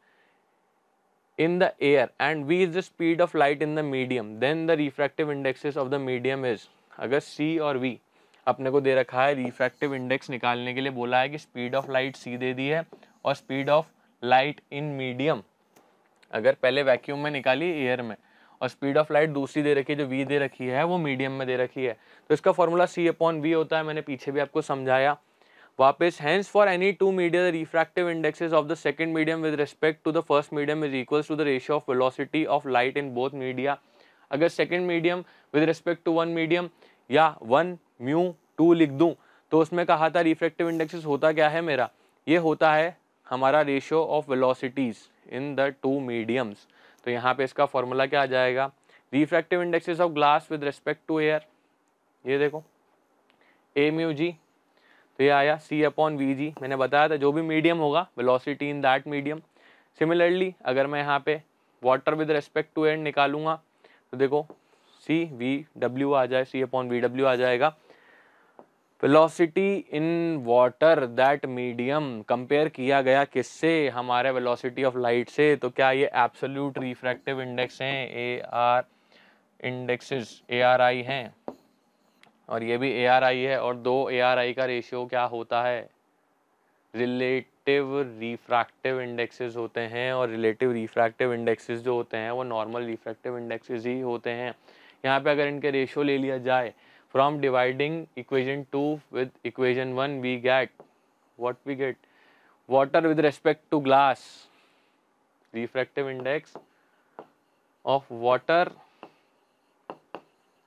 in the air and V is the speed of light in the medium then the refractive indexes of the medium is अगर सी और वी अपने को दे रखा है रिफ्रैक्टिव इंडेक्स निकालने के लिए बोला है कि स्पीड ऑफ लाइट सी दे दी है और speed of light in medium अगर पहले वैक्यूम में निकाली एयर में और स्पीड ऑफ लाइट दूसरी दे रखी है जो वी दे रखी है वो मीडियम में दे रखी है तो इसका फॉर्मूला सी अपॉन वी होता है मैंने पीछे भी आपको समझाया वापस hence for any two media the refractive indexes of the second medium with respect to the first medium is equals to the ratio of velocity of light in both media अगर second medium with respect to one medium या one mu two लिख दूँ तो उसमें कहा था refractive indexes होता क्या है मेरा ये होता है हमारा ratio of velocities in the two mediums तो यहाँ पे इसका फॉर्मूला क्या आ जाएगा refractive indexes of glass with respect to air ये देखो ए म्यू जी तो ये आया सी अपॉन वी जी मैंने बताया था जो भी मीडियम होगा velocity in that medium similarly अगर मैं यहाँ पे water with respect to air निकालूंगा तो देखो सी वी डब्ल्यू आ जाए सी अपॉन वी डब्ल्यू आ जाएगा velocity in water that medium compare किया गया किससे हमारे वेलोसिटी ऑफ लाइट से तो क्या ये एब्सोल्यूट रिफ्रैक्टिव इंडेक्स हैं A R indexes A R I हैं और ये भी ए आर आई है और दो ए आर आई का रेशियो क्या होता है रिलेटिव रिफ्रैक्टिव इंडेक्सेस होते हैं और रिलेटिव रिफ्रैक्टिव इंडेक्सेस जो होते हैं वो नॉर्मल रिफ्रैक्टिव इंडेक्सेस ही होते हैं यहाँ पे अगर इनके रेशियो ले लिया जाए from dividing equation 2 with equation 1 we get what we get water with respect to glass refractive index of water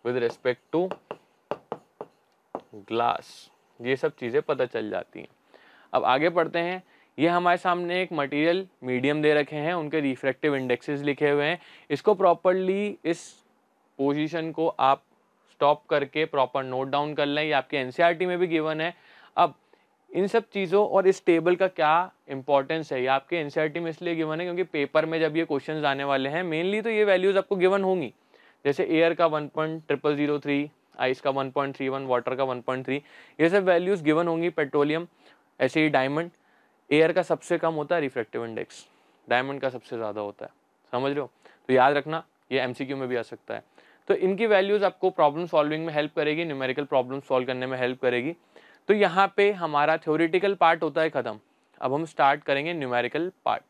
with respect to glass ये सब चीज़ें पता चल जाती हैं अब आगे पढ़ते हैं ये हमारे सामने एक मटेरियल मीडियम दे रखे हैं उनके रिफ्रैक्टिव इंडेक्सेस लिखे हुए हैं इसको प्रॉपरली इस पोजीशन को आप स्टॉप करके प्रॉपर नोट डाउन कर लें ये आपके एन e में भी गिवन है अब इन सब चीज़ों और इस टेबल का क्या इंपॉर्टेंस है ये आपके एन e में इसलिए गिवन है क्योंकि पेपर में जब ये क्वेश्चन आने वाले हैं मेनली तो ये वैल्यूज़ आपको गिवन होंगी जैसे एयर का one point triple zero three ice का one point three one water का वन पॉइंट थ्री ये सब वैल्यूज़ गिवन होंगी पेट्रोलियम ऐसे ही डायमंड एयर का सबसे कम होता है रिफ्लेक्टिव इंडेक्स डायमंड का सबसे ज़्यादा होता है समझ लो तो याद रखना ये एम में भी आ सकता है तो इनकी वैल्यूज़ आपको प्रॉब्लम सॉल्विंग में हेल्प करेगी न्यूमेरिकल प्रॉब्लम सॉल्व करने में हेल्प करेगी तो यहाँ पे हमारा थ्योरिटिकल पार्ट होता है ख़त्म अब हम स्टार्ट करेंगे न्यूमेरिकल पार्ट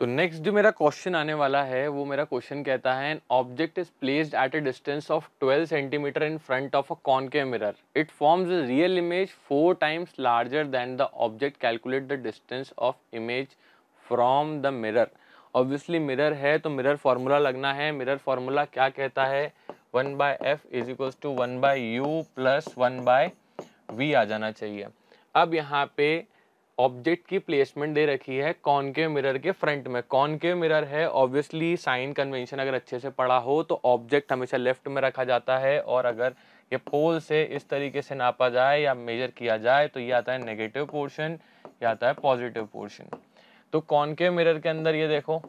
तो नेक्स्ट जो मेरा क्वेश्चन आने वाला है वो मेरा क्वेश्चन कहता है an object is placed at a distance of 12 centimetre in front of a के mirror it forms a real image four times larger than the object calculate the distance of image from the mirror obviously mirror है तो mirror formula लगना है mirror formula क्या कहता है one by f is equals to one by u plus one by v आ जाना चाहिए अब यहाँ पे ऑब्जेक्ट की प्लेसमेंट दे रखी है कौन के मिरर के फ्रंट में कौन के मिरर है ऑब्वियसली साइन कन्वेंशन अगर अच्छे से पढ़ा हो तो ऑब्जेक्ट हमेशा लेफ्ट में रखा जाता है और अगर ये पोल से इस तरीके से नापा जाए या मेजर किया जाए तो ये आता है नेगेटिव पोर्शन या आता है पॉजिटिव पोर्शन तो कौन के मिरर के अंदर ये देखो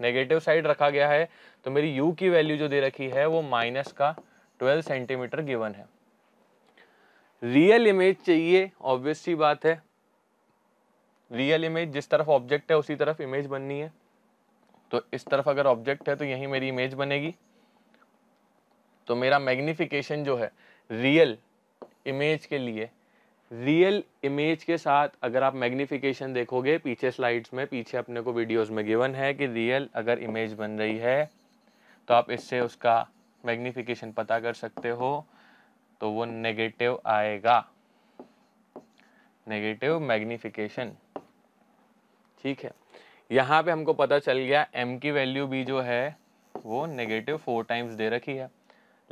नेगेटिव साइड रखा गया है तो मेरी यू की वैल्यू जो दे रखी है वो माइनस का ट्वेल्व सेंटीमीटर गिवन है रियल इमेज चाहिए ऑब्वियस सी बात है रियल इमेज जिस तरफ ऑब्जेक्ट है उसी तरफ इमेज बननी है तो इस तरफ अगर ऑब्जेक्ट है तो यही मेरी इमेज बनेगी तो मेरा मैग्निफिकेशन जो है रियल इमेज के लिए रियल इमेज के साथ अगर आप मैग्निफिकेशन देखोगे पीछे स्लाइड्स में पीछे अपने को वीडियोस में गिवन है कि रियल अगर इमेज बन रही है तो आप इससे उसका मैग्निफिकेशन पता कर सकते हो तो वो नेगेटिव आएगा नेगेटिव मैग्निफिकेशन ठीक है यहाँ पे हमको पता चल गया एम की वैल्यू भी जो है वो नेगेटिव फोर टाइम्स दे रखी है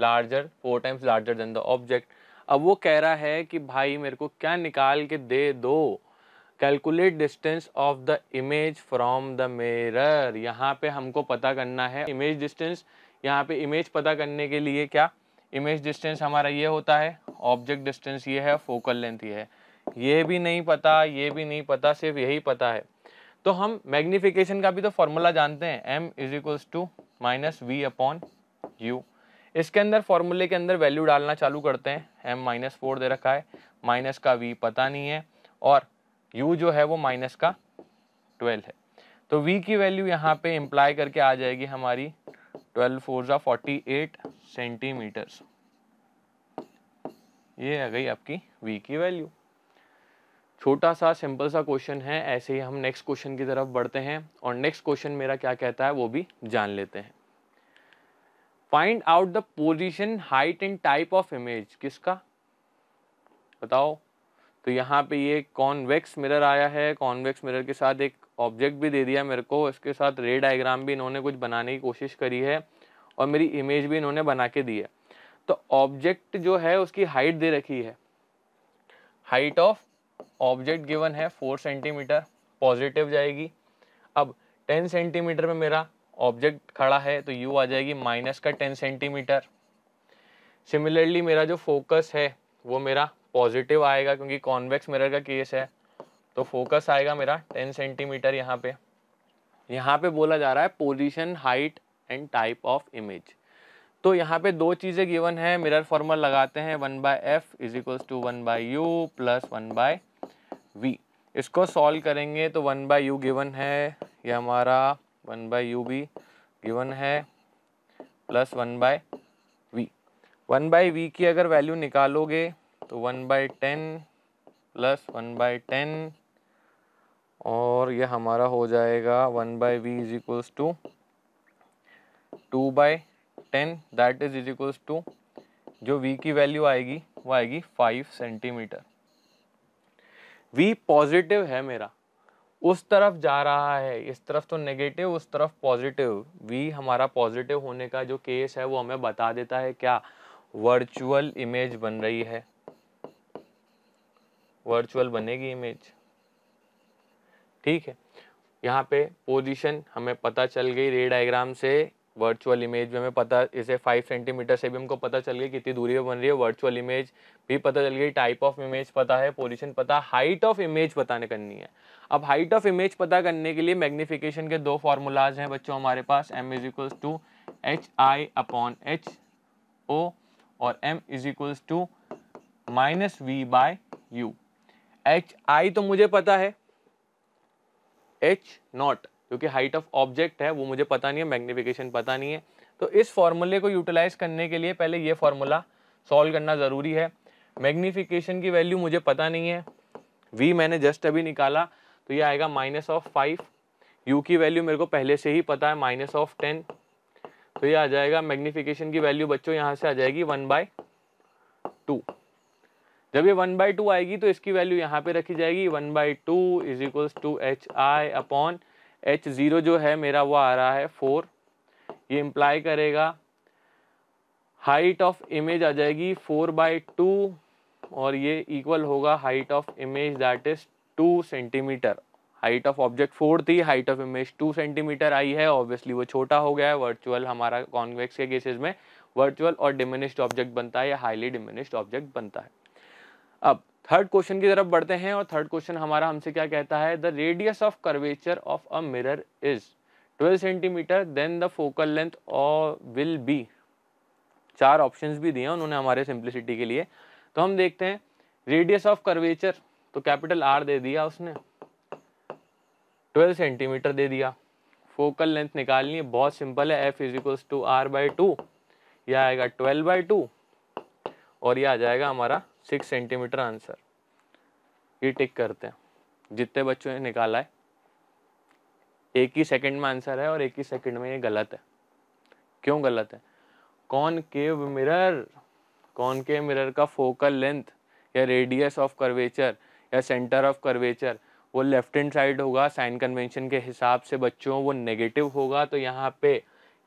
larger four times larger than the object अब वो कह रहा है कि भाई मेरे को क्या निकाल के दे दो calculate distance of the image from the mirror यहाँ पे हमको पता करना है इमेज डिस्टेंस यहाँ पे इमेज पता करने के लिए क्या इमेज डिस्टेंस हमारा ये होता है ऑब्जेक्ट डिस्टेंस ये है फोकल लेंथ ये है ये भी नहीं पता ये भी नहीं पता सिर्फ यही पता है तो हम मैग्निफिकेशन का भी तो फॉर्मूला जानते हैं m is equals to minus v upon u इसके अंदर फॉर्मूले के अंदर वैल्यू डालना चालू करते हैं एम माइनस फोर दे रखा है माइनस का वी पता नहीं है और यू जो है वो माइनस का ट्वेल्व है तो वी की वैल्यू यहाँ पे इम्प्लाई करके आ जाएगी हमारी ट्वेल्व फोर ज़ा फोर्टी एट सेंटीमीटर्स ये आ गई आपकी वी की वैल्यू छोटा सा सिंपल सा क्वेश्चन है ऐसे ही हम नेक्स्ट क्वेश्चन की तरफ बढ़ते हैं और नेक्स्ट क्वेश्चन मेरा क्या कहता है वो भी जान लेते हैं find out the position height and type of image किसका बताओ तो यहाँ पे ये कॉन्वेक्स मिरर आया है कॉन्वेक्स मिरर के साथ एक ऑब्जेक्ट भी दे दिया मेरे को इसके साथ रे डायग्राम भी इन्होंने कुछ बनाने की कोशिश करी है और मेरी इमेज भी इन्होंने बना के दी है तो ऑब्जेक्ट जो है उसकी हाइट दे रखी है हाइट ऑफ ऑब्जेक्ट गिवन है फोर सेंटीमीटर पॉजिटिव जाएगी अब टेन सेंटीमीटर में मेरा ऑब्जेक्ट खड़ा है तो यू आ जाएगी माइनस का टेन सेंटीमीटर सिमिलरली मेरा जो फोकस है वो मेरा पॉजिटिव आएगा क्योंकि कॉन्वेक्स मिरर का केस है तो फोकस आएगा मेरा टेन सेंटीमीटर यहाँ पे यहाँ पे बोला जा रहा है position height and type of image तो यहाँ पे दो चीज़ें गिवन है मिरर फॉर्मल लगाते हैं one by f is equals to one by u plus one by v इसको सॉल्व करेंगे तो वन बाय यू गिवन है ये हमारा वन बाय यू बी गिवन है plus one by v one by v की अगर वैल्यू निकालोगे तो one by ten plus one by ten और ये हमारा हो जाएगा one by v is equals to two by ten that is is equals to जो वी की वैल्यू आएगी वो आएगी फाइव सेंटीमीटर वी पॉजिटिव है मेरा उस तरफ जा रहा है इस तरफ तो नेगेटिव उस तरफ पॉजिटिव वी हमारा पॉजिटिव होने का जो केस है वो हमें बता देता है क्या वर्चुअल इमेज बन रही है वर्चुअल बनेगी इमेज ठीक है यहाँ पे पोजीशन हमें पता चल गई रे डायग्राम से वर्चुअल इमेज में हमें पता इसे फाइव सेंटीमीटर से भी हमको पता चल गई कितनी दूरी पर बन रही है वर्चुअल इमेज भी पता चल गई टाइप ऑफ इमेज पता है पोजीशन पता हाइट ऑफ इमेज बताने करनी है अब हाइट ऑफ इमेज पता करने के लिए मैग्निफिकेशन के दो फार्मूलाज हैं बच्चों हमारे पास m is equals to h i upon h o और m is equals to minus v by u h i तो मुझे पता है एच नॉट क्योंकि हाइट ऑफ ऑब्जेक्ट है वो मुझे पता नहीं है मैग्निफिकेशन पता नहीं है तो इस फॉर्मूले को यूटिलाइज करने के लिए पहले ये फॉर्मूला सॉल्व करना ज़रूरी है मैग्निफिकेशन की वैल्यू मुझे पता नहीं है वी मैंने जस्ट अभी निकाला तो ये आएगा माइनस ऑफ फाइव यू की वैल्यू मेरे को पहले से ही पता है माइनस ऑफ टेन तो ये आ जाएगा मैग्निफिकेशन की वैल्यू बच्चों यहाँ से आ जाएगी वन बाय टू जब ये वन बाई टू आएगी तो इसकी वैल्यू यहाँ पे रखी जाएगी one by two is equals to h i upon h zero जो है मेरा वो आ रहा है फोर ये इम्प्लाई करेगा हाइट ऑफ इमेज आ जाएगी फोर बाई टू और ये इक्वल होगा height of image that is two centimetre height of object four थी height of image two centimetre आई है ऑब्वियसली वो छोटा हो गया है वर्चुअल हमारा कॉन्वेक्स के केसेस में वर्चुअल और डिमिनिस्ड ऑब्जेक्ट बनता है या हाईली डिमिनिस्ड ऑब्जेक्ट बनता है अब थर्ड क्वेश्चन की तरफ बढ़ते हैं और थर्ड क्वेश्चन हमारा हमसे क्या कहता है the radius of curvature of a mirror is 12 centimetre then the focal length और विल बी चार ऑप्शंस भी दिए उन्होंने हमारे सिंप्लिसिटी के लिए तो हम देखते हैं रेडियस ऑफ कर्वेचर तो कैपिटल आर दे दिया उसने ट्वेल्व सेंटीमीटर दे दिया फोकल लेंथ निकालनी है बहुत सिंपल है f is equals to r by two यह आएगा ट्वेल्व बाई टू और यह आ जाएगा हमारा सिक्स सेंटीमीटर आंसर ये टिक करते हैं जितने बच्चों ने निकाला है एक ही सेकंड में आंसर है और एक ही सेकंड में ये गलत है क्यों गलत है कौन केव मिरर कौन के मिरर का फोकल लेंथ या रेडियस ऑफ कर्वेचर या सेंटर ऑफ कर्वेचर वो लेफ्ट हैंड साइड होगा साइन कन्वेंशन के हिसाब से बच्चों वो नेगेटिव होगा तो यहाँ पे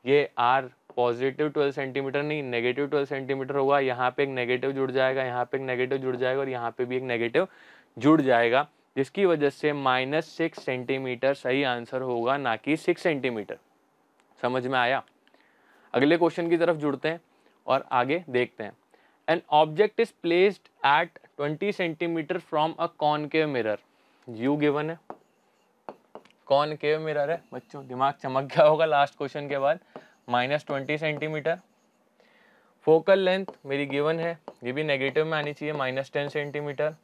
ये आर पॉजिटिव ट्वेल्व सेंटीमीटर नहीं नेगेटिव ट्वेल्व सेंटीमीटर होगा यहाँ पे एक नेगेटिव जुड़ जाएगा यहाँ पे एक नेगेटिव जुड़ जाएगा और यहाँ पे भी एक नेगेटिव जुड़ जाएगा जिसकी वजह से माइनस सिक्स सेंटीमीटर सही आंसर होगा ना कि सिक्स सेंटीमीटर समझ में आया अगले क्वेश्चन की तरफ जुड़ते हैं और आगे देखते हैं an object is placed at twenty centimetre from a केव मिरर यू गिवन है केव मिरर है बच्चों दिमाग चमक गया होगा लास्ट क्वेश्चन के बाद minus twenty centimetre focal length मेरी गिवन है ये भी नेगेटिव में आनी चाहिए minus ten centimetre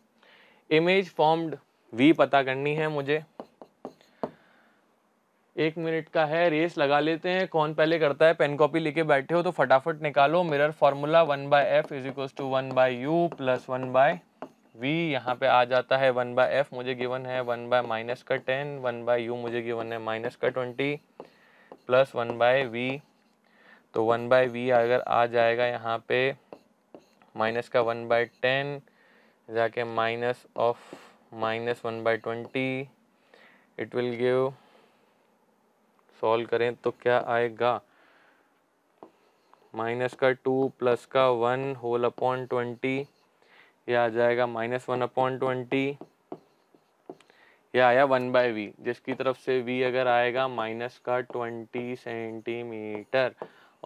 image formed v पता करनी है मुझे एक मिनट का है रेस लगा लेते हैं कौन पहले करता है पेन कॉपी लेके बैठे हो तो फटाफट निकालो mirror formula one by f is equals to one by u plus one by v यहाँ पे आ जाता है वन बाय एफ मुझे गिवन है वन बाय माइनस का टेन वन बाय यू मुझे गिवन है माइनस का twenty plus one by v तो वन बाय वी अगर आ जाएगा यहाँ पे माइनस का वन बाय टेन जाके minus of minus one by twenty it will give solve करें तो क्या आएगा माइनस का टू प्लस का वन होल अपॉन ट्वेंटी ये आ जाएगा माइनस वन अपॉन ट्वेंटी यह आया वन बाय वी जिसकी तरफ से वी अगर आएगा माइनस का ट्वेंटी सेंटीमीटर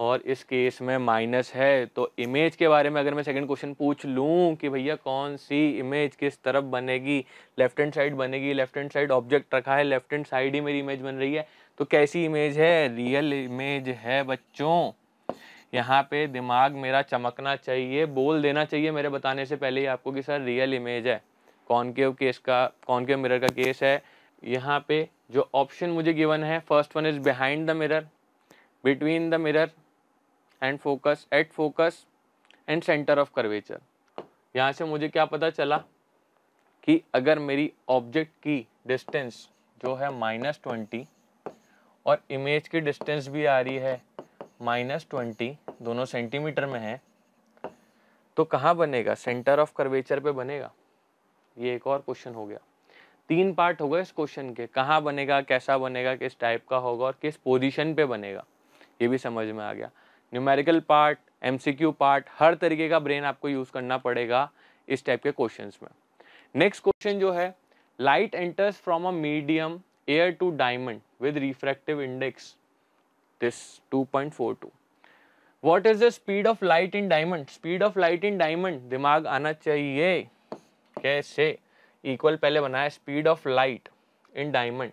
और इस केस में माइनस है तो इमेज के बारे में अगर मैं सेकंड क्वेश्चन पूछ लूं कि भैया कौन सी इमेज किस तरफ बनेगी लेफ्ट हैंड साइड बनेगी लेफ्ट हैंड साइड ऑब्जेक्ट रखा है लेफ्ट हैंड साइड ही मेरी इमेज बन रही है तो कैसी इमेज है रियल इमेज है बच्चों यहाँ पे दिमाग मेरा चमकना चाहिए बोल देना चाहिए मेरे बताने से पहले ही आपको कि सर रियल इमेज है कॉनकेव केस का कॉनकेव मिरर का केस है यहाँ पे जो ऑप्शन मुझे गिवन है first one is behind the mirror between the mirror and focus at focus and centre of curvature यहाँ से मुझे क्या पता चला कि अगर मेरी ऑब्जेक्ट की डिस्टेंस जो है माइनस ट्वेंटी और इमेज की डिस्टेंस भी आ रही है माइनस ट्वेंटी दोनों सेंटीमीटर में है तो कहाँ बनेगा सेंटर ऑफ कर्वेचर पे बनेगा ये एक और क्वेश्चन हो गया तीन पार्ट हो गए इस क्वेश्चन के कहाँ बनेगा कैसा बनेगा किस टाइप का होगा और किस पोजिशन पर बनेगा ये भी समझ में आ गया न्यूमेरिकल पार्ट एम पार्ट हर तरीके का ब्रेन आपको यूज़ करना पड़ेगा इस टाइप के क्वेश्चन में नेक्स्ट क्वेश्चन जो है light enters from a medium air to diamond with refractive index this two what is the speed of light in diamond speed of light in diamond दिमाग आना चाहिए कैसे इक्वल पहले बनाया speed of light in diamond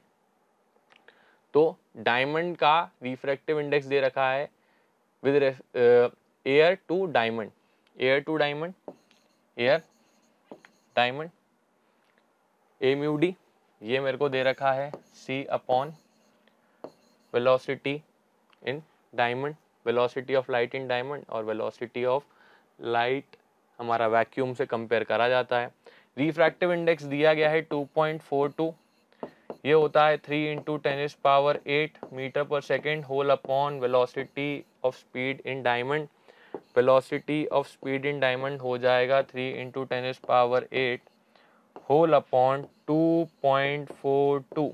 तो diamond का refractive index दे रखा है with air to diamond air to diamond air diamond mu d ये मेरे को दे रखा है c upon velocity in diamond velocity of light in diamond और वेलोसिटी ऑफ लाइट हमारा वैक्यूम से कंपेयर करा जाता है रिफ्रैक्टिव इंडेक्स दिया गया है 2.42 ये होता है 3 into ten's power 8 metre per second whole upon velocity of speed in diamond velocity of speed in diamond हो जाएगा 3 into ten's power 8 whole upon two point four two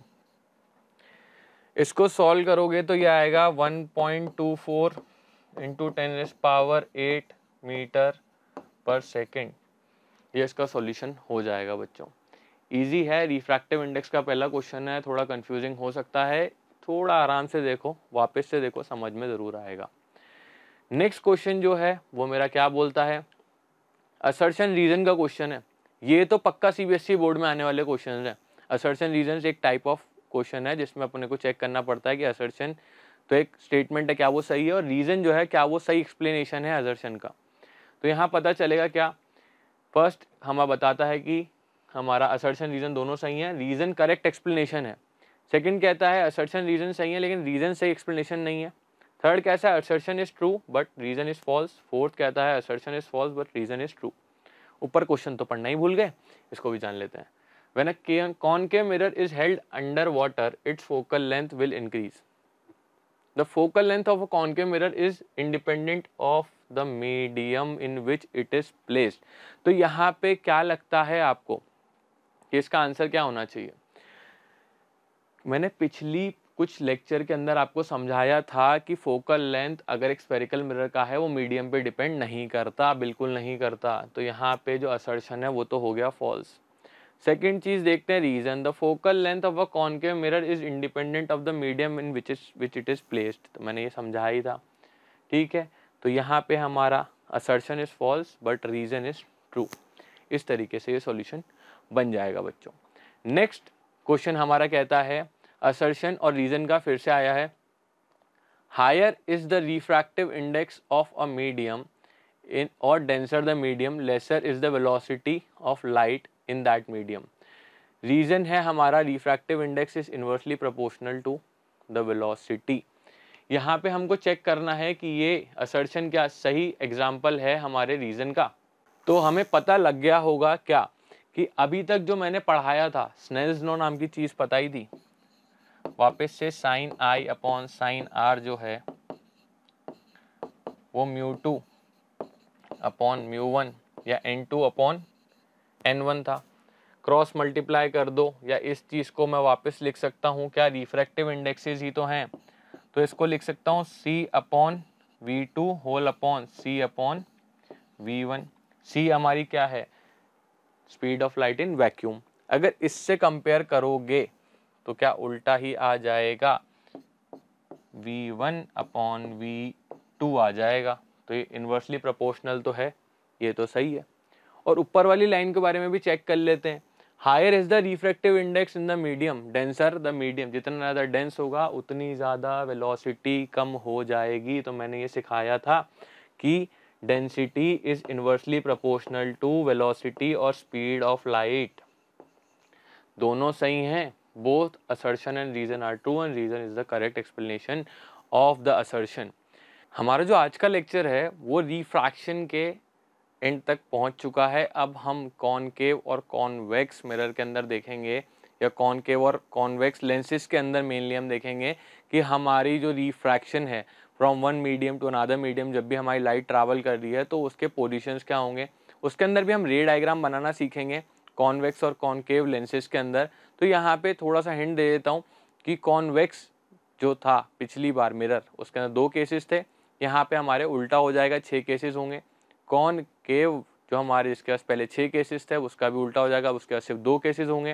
इसको सॉल्व करोगे तो ये आएगा one point two four into ten's power eight metre per second ये इसका solution हो जाएगा बच्चों इजी है रिफ्रैक्टिव इंडेक्स का पहला क्वेश्चन है थोड़ा कंफ्यूजिंग हो सकता है थोड़ा आराम से देखो वापस से देखो समझ में ज़रूर आएगा नेक्स्ट क्वेश्चन जो है वो मेरा क्या बोलता है असर्शन रीजन का क्वेश्चन है ये तो पक्का सीबीएसई e बोर्ड में आने वाले क्वेश्चन हैं असर्शन रीजन एक टाइप ऑफ क्वेश्चन है जिसमें अपने को चेक करना पड़ता है कि असर्शन तो एक स्टेटमेंट है क्या वो सही है और रीज़न जो है क्या वो सही एक्सप्लेनेशन है असर्शन का तो यहाँ पता चलेगा क्या फर्स्ट हमें बताता है कि हमारा असर्शन रीज़न दोनों सही है रीज़न करेक्ट एक्सप्लेनेशन है सेकंड कहता है असर्शन रीज़न सही है लेकिन रीज़न सही एक्सप्लेनेशन नहीं है थर्ड कहता है assertion is true but reason is false fourth कहता है assertion is false but reason is true ऊपर क्वेश्चन तो पढ़ना ही भूल गए इसको भी जान लेते हैं वेन अ के mirror is held under water its focal length will increase the focal length of a concave mirror is independent of the medium in which it is placed तो यहाँ पे क्या लगता है आपको कि इसका आंसर क्या होना चाहिए मैंने पिछली कुछ लेक्चर के अंदर आपको समझाया था कि फोकल लेंथ अगर एक स्पेरिकल मिरर का है वो मीडियम पे डिपेंड नहीं करता बिल्कुल नहीं करता तो यहाँ पे जो असर्शन है वो तो हो गया फॉल्स सेकेंड चीज़ देखते हैं reason the focal length of a concave mirror is independent of the medium in which is which it is placed तो मैंने ये समझा ही था ठीक है तो यहाँ पे हमारा assertion is false but reason is true इस तरीके से ये सॉल्यूशन बन जाएगा बच्चों नेक्स्ट क्वेश्चन हमारा कहता है असर्शन और रीज़न का फिर से आया है higher is the refractive index of a medium in और denser the medium lesser is the velocity of light in that medium reason है हमारा refractive index is inversely proportional to the velocity यहाँ पे हमको चेक करना है कि ये असर्शन क्या सही एग्जाम्पल है हमारे रीज़न का तो हमें पता लग गया होगा क्या कि अभी तक जो मैंने पढ़ाया था स्नेल्स नो नाम की चीज़ पता ही थी वापस से sine I upon sine are जो है वो mu two upon mu one या n two upon N one था क्रॉस मल्टीप्लाई कर दो या इस चीज़ को मैं वापस लिख सकता हूँ क्या रिफ्रैक्टिव इंडेक्सेज ही तो हैं तो इसको लिख सकता हूँ c upon v two whole upon c upon v one c हमारी क्या है speed of light in vacuum अगर इससे कंपेयर करोगे तो क्या उल्टा ही आ जाएगा v one upon v two आ जाएगा तो ये इन्वर्सली प्रोपोर्शनल तो है ये तो सही है और ऊपर वाली लाइन के बारे में भी चेक कर लेते हैं higher is the refractive index in the medium denser the medium जितना ज़्यादा डेंस होगा उतनी ज़्यादा वेलोसिटी कम हो जाएगी तो मैंने ये सिखाया था कि density is inversely proportional to velocity और स्पीड ऑफ लाइट दोनों सही हैं both assertion and reason are true and reason is the correct explanation of the assertion हमारा जो आज का लेक्चर है वो रिफ्रैक्शन के एंड तक पहुंच चुका है अब हम कॉनकेव और कॉन्वेक्स मिरर के अंदर देखेंगे या कॉनकेव और कॉन्वेक्स लेंसेज के अंदर मेनली हम देखेंगे कि हमारी जो रिफ्रैक्शन है from one medium to another medium जब भी हमारी लाइट ट्रैवल कर रही है तो उसके पोजिशंस क्या होंगे उसके अंदर भी हम रे डाइग्राम बनाना सीखेंगे कॉन्वेक्स और कॉनकेव लेंसेज के अंदर तो यहाँ पे थोड़ा सा हिंट दे देता हूँ कि कॉन्वेक्स जो था पिछली बार मिरर उसके अंदर दो केसेस थे यहाँ पे हमारे उल्टा हो जाएगा छः केसेस होंगे कॉन केव जो हमारे जिसके पास पहले छः केसेस थे उसका भी उल्टा हो जाएगा उसके बाद सिर्फ दो केसेस होंगे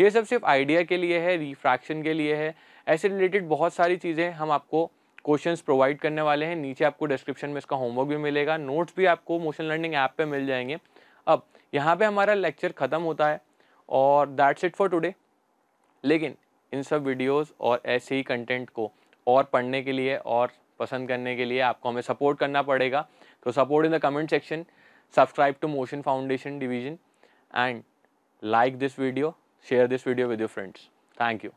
ये सब सिर्फ आइडिया के लिए है रिफ्रैक्शन के लिए है ऐसे रिलेटेड बहुत सारी चीज़ें हम आपको क्वेश्चन प्रोवाइड करने वाले हैं नीचे आपको डिस्क्रिप्शन में इसका होमवर्क भी मिलेगा नोट्स भी आपको मोशन लर्निंग ऐप पे मिल जाएंगे अब यहाँ पे हमारा लेक्चर ख़त्म होता है और दैट्स इट फॉर टुडे लेकिन इन सब वीडियोस और ऐसे ही कंटेंट को और पढ़ने के लिए और पसंद करने के लिए आपको हमें सपोर्ट करना पड़ेगा तो support in the comment section subscribe to Motion foundation division and like this video share this video with your friends thank you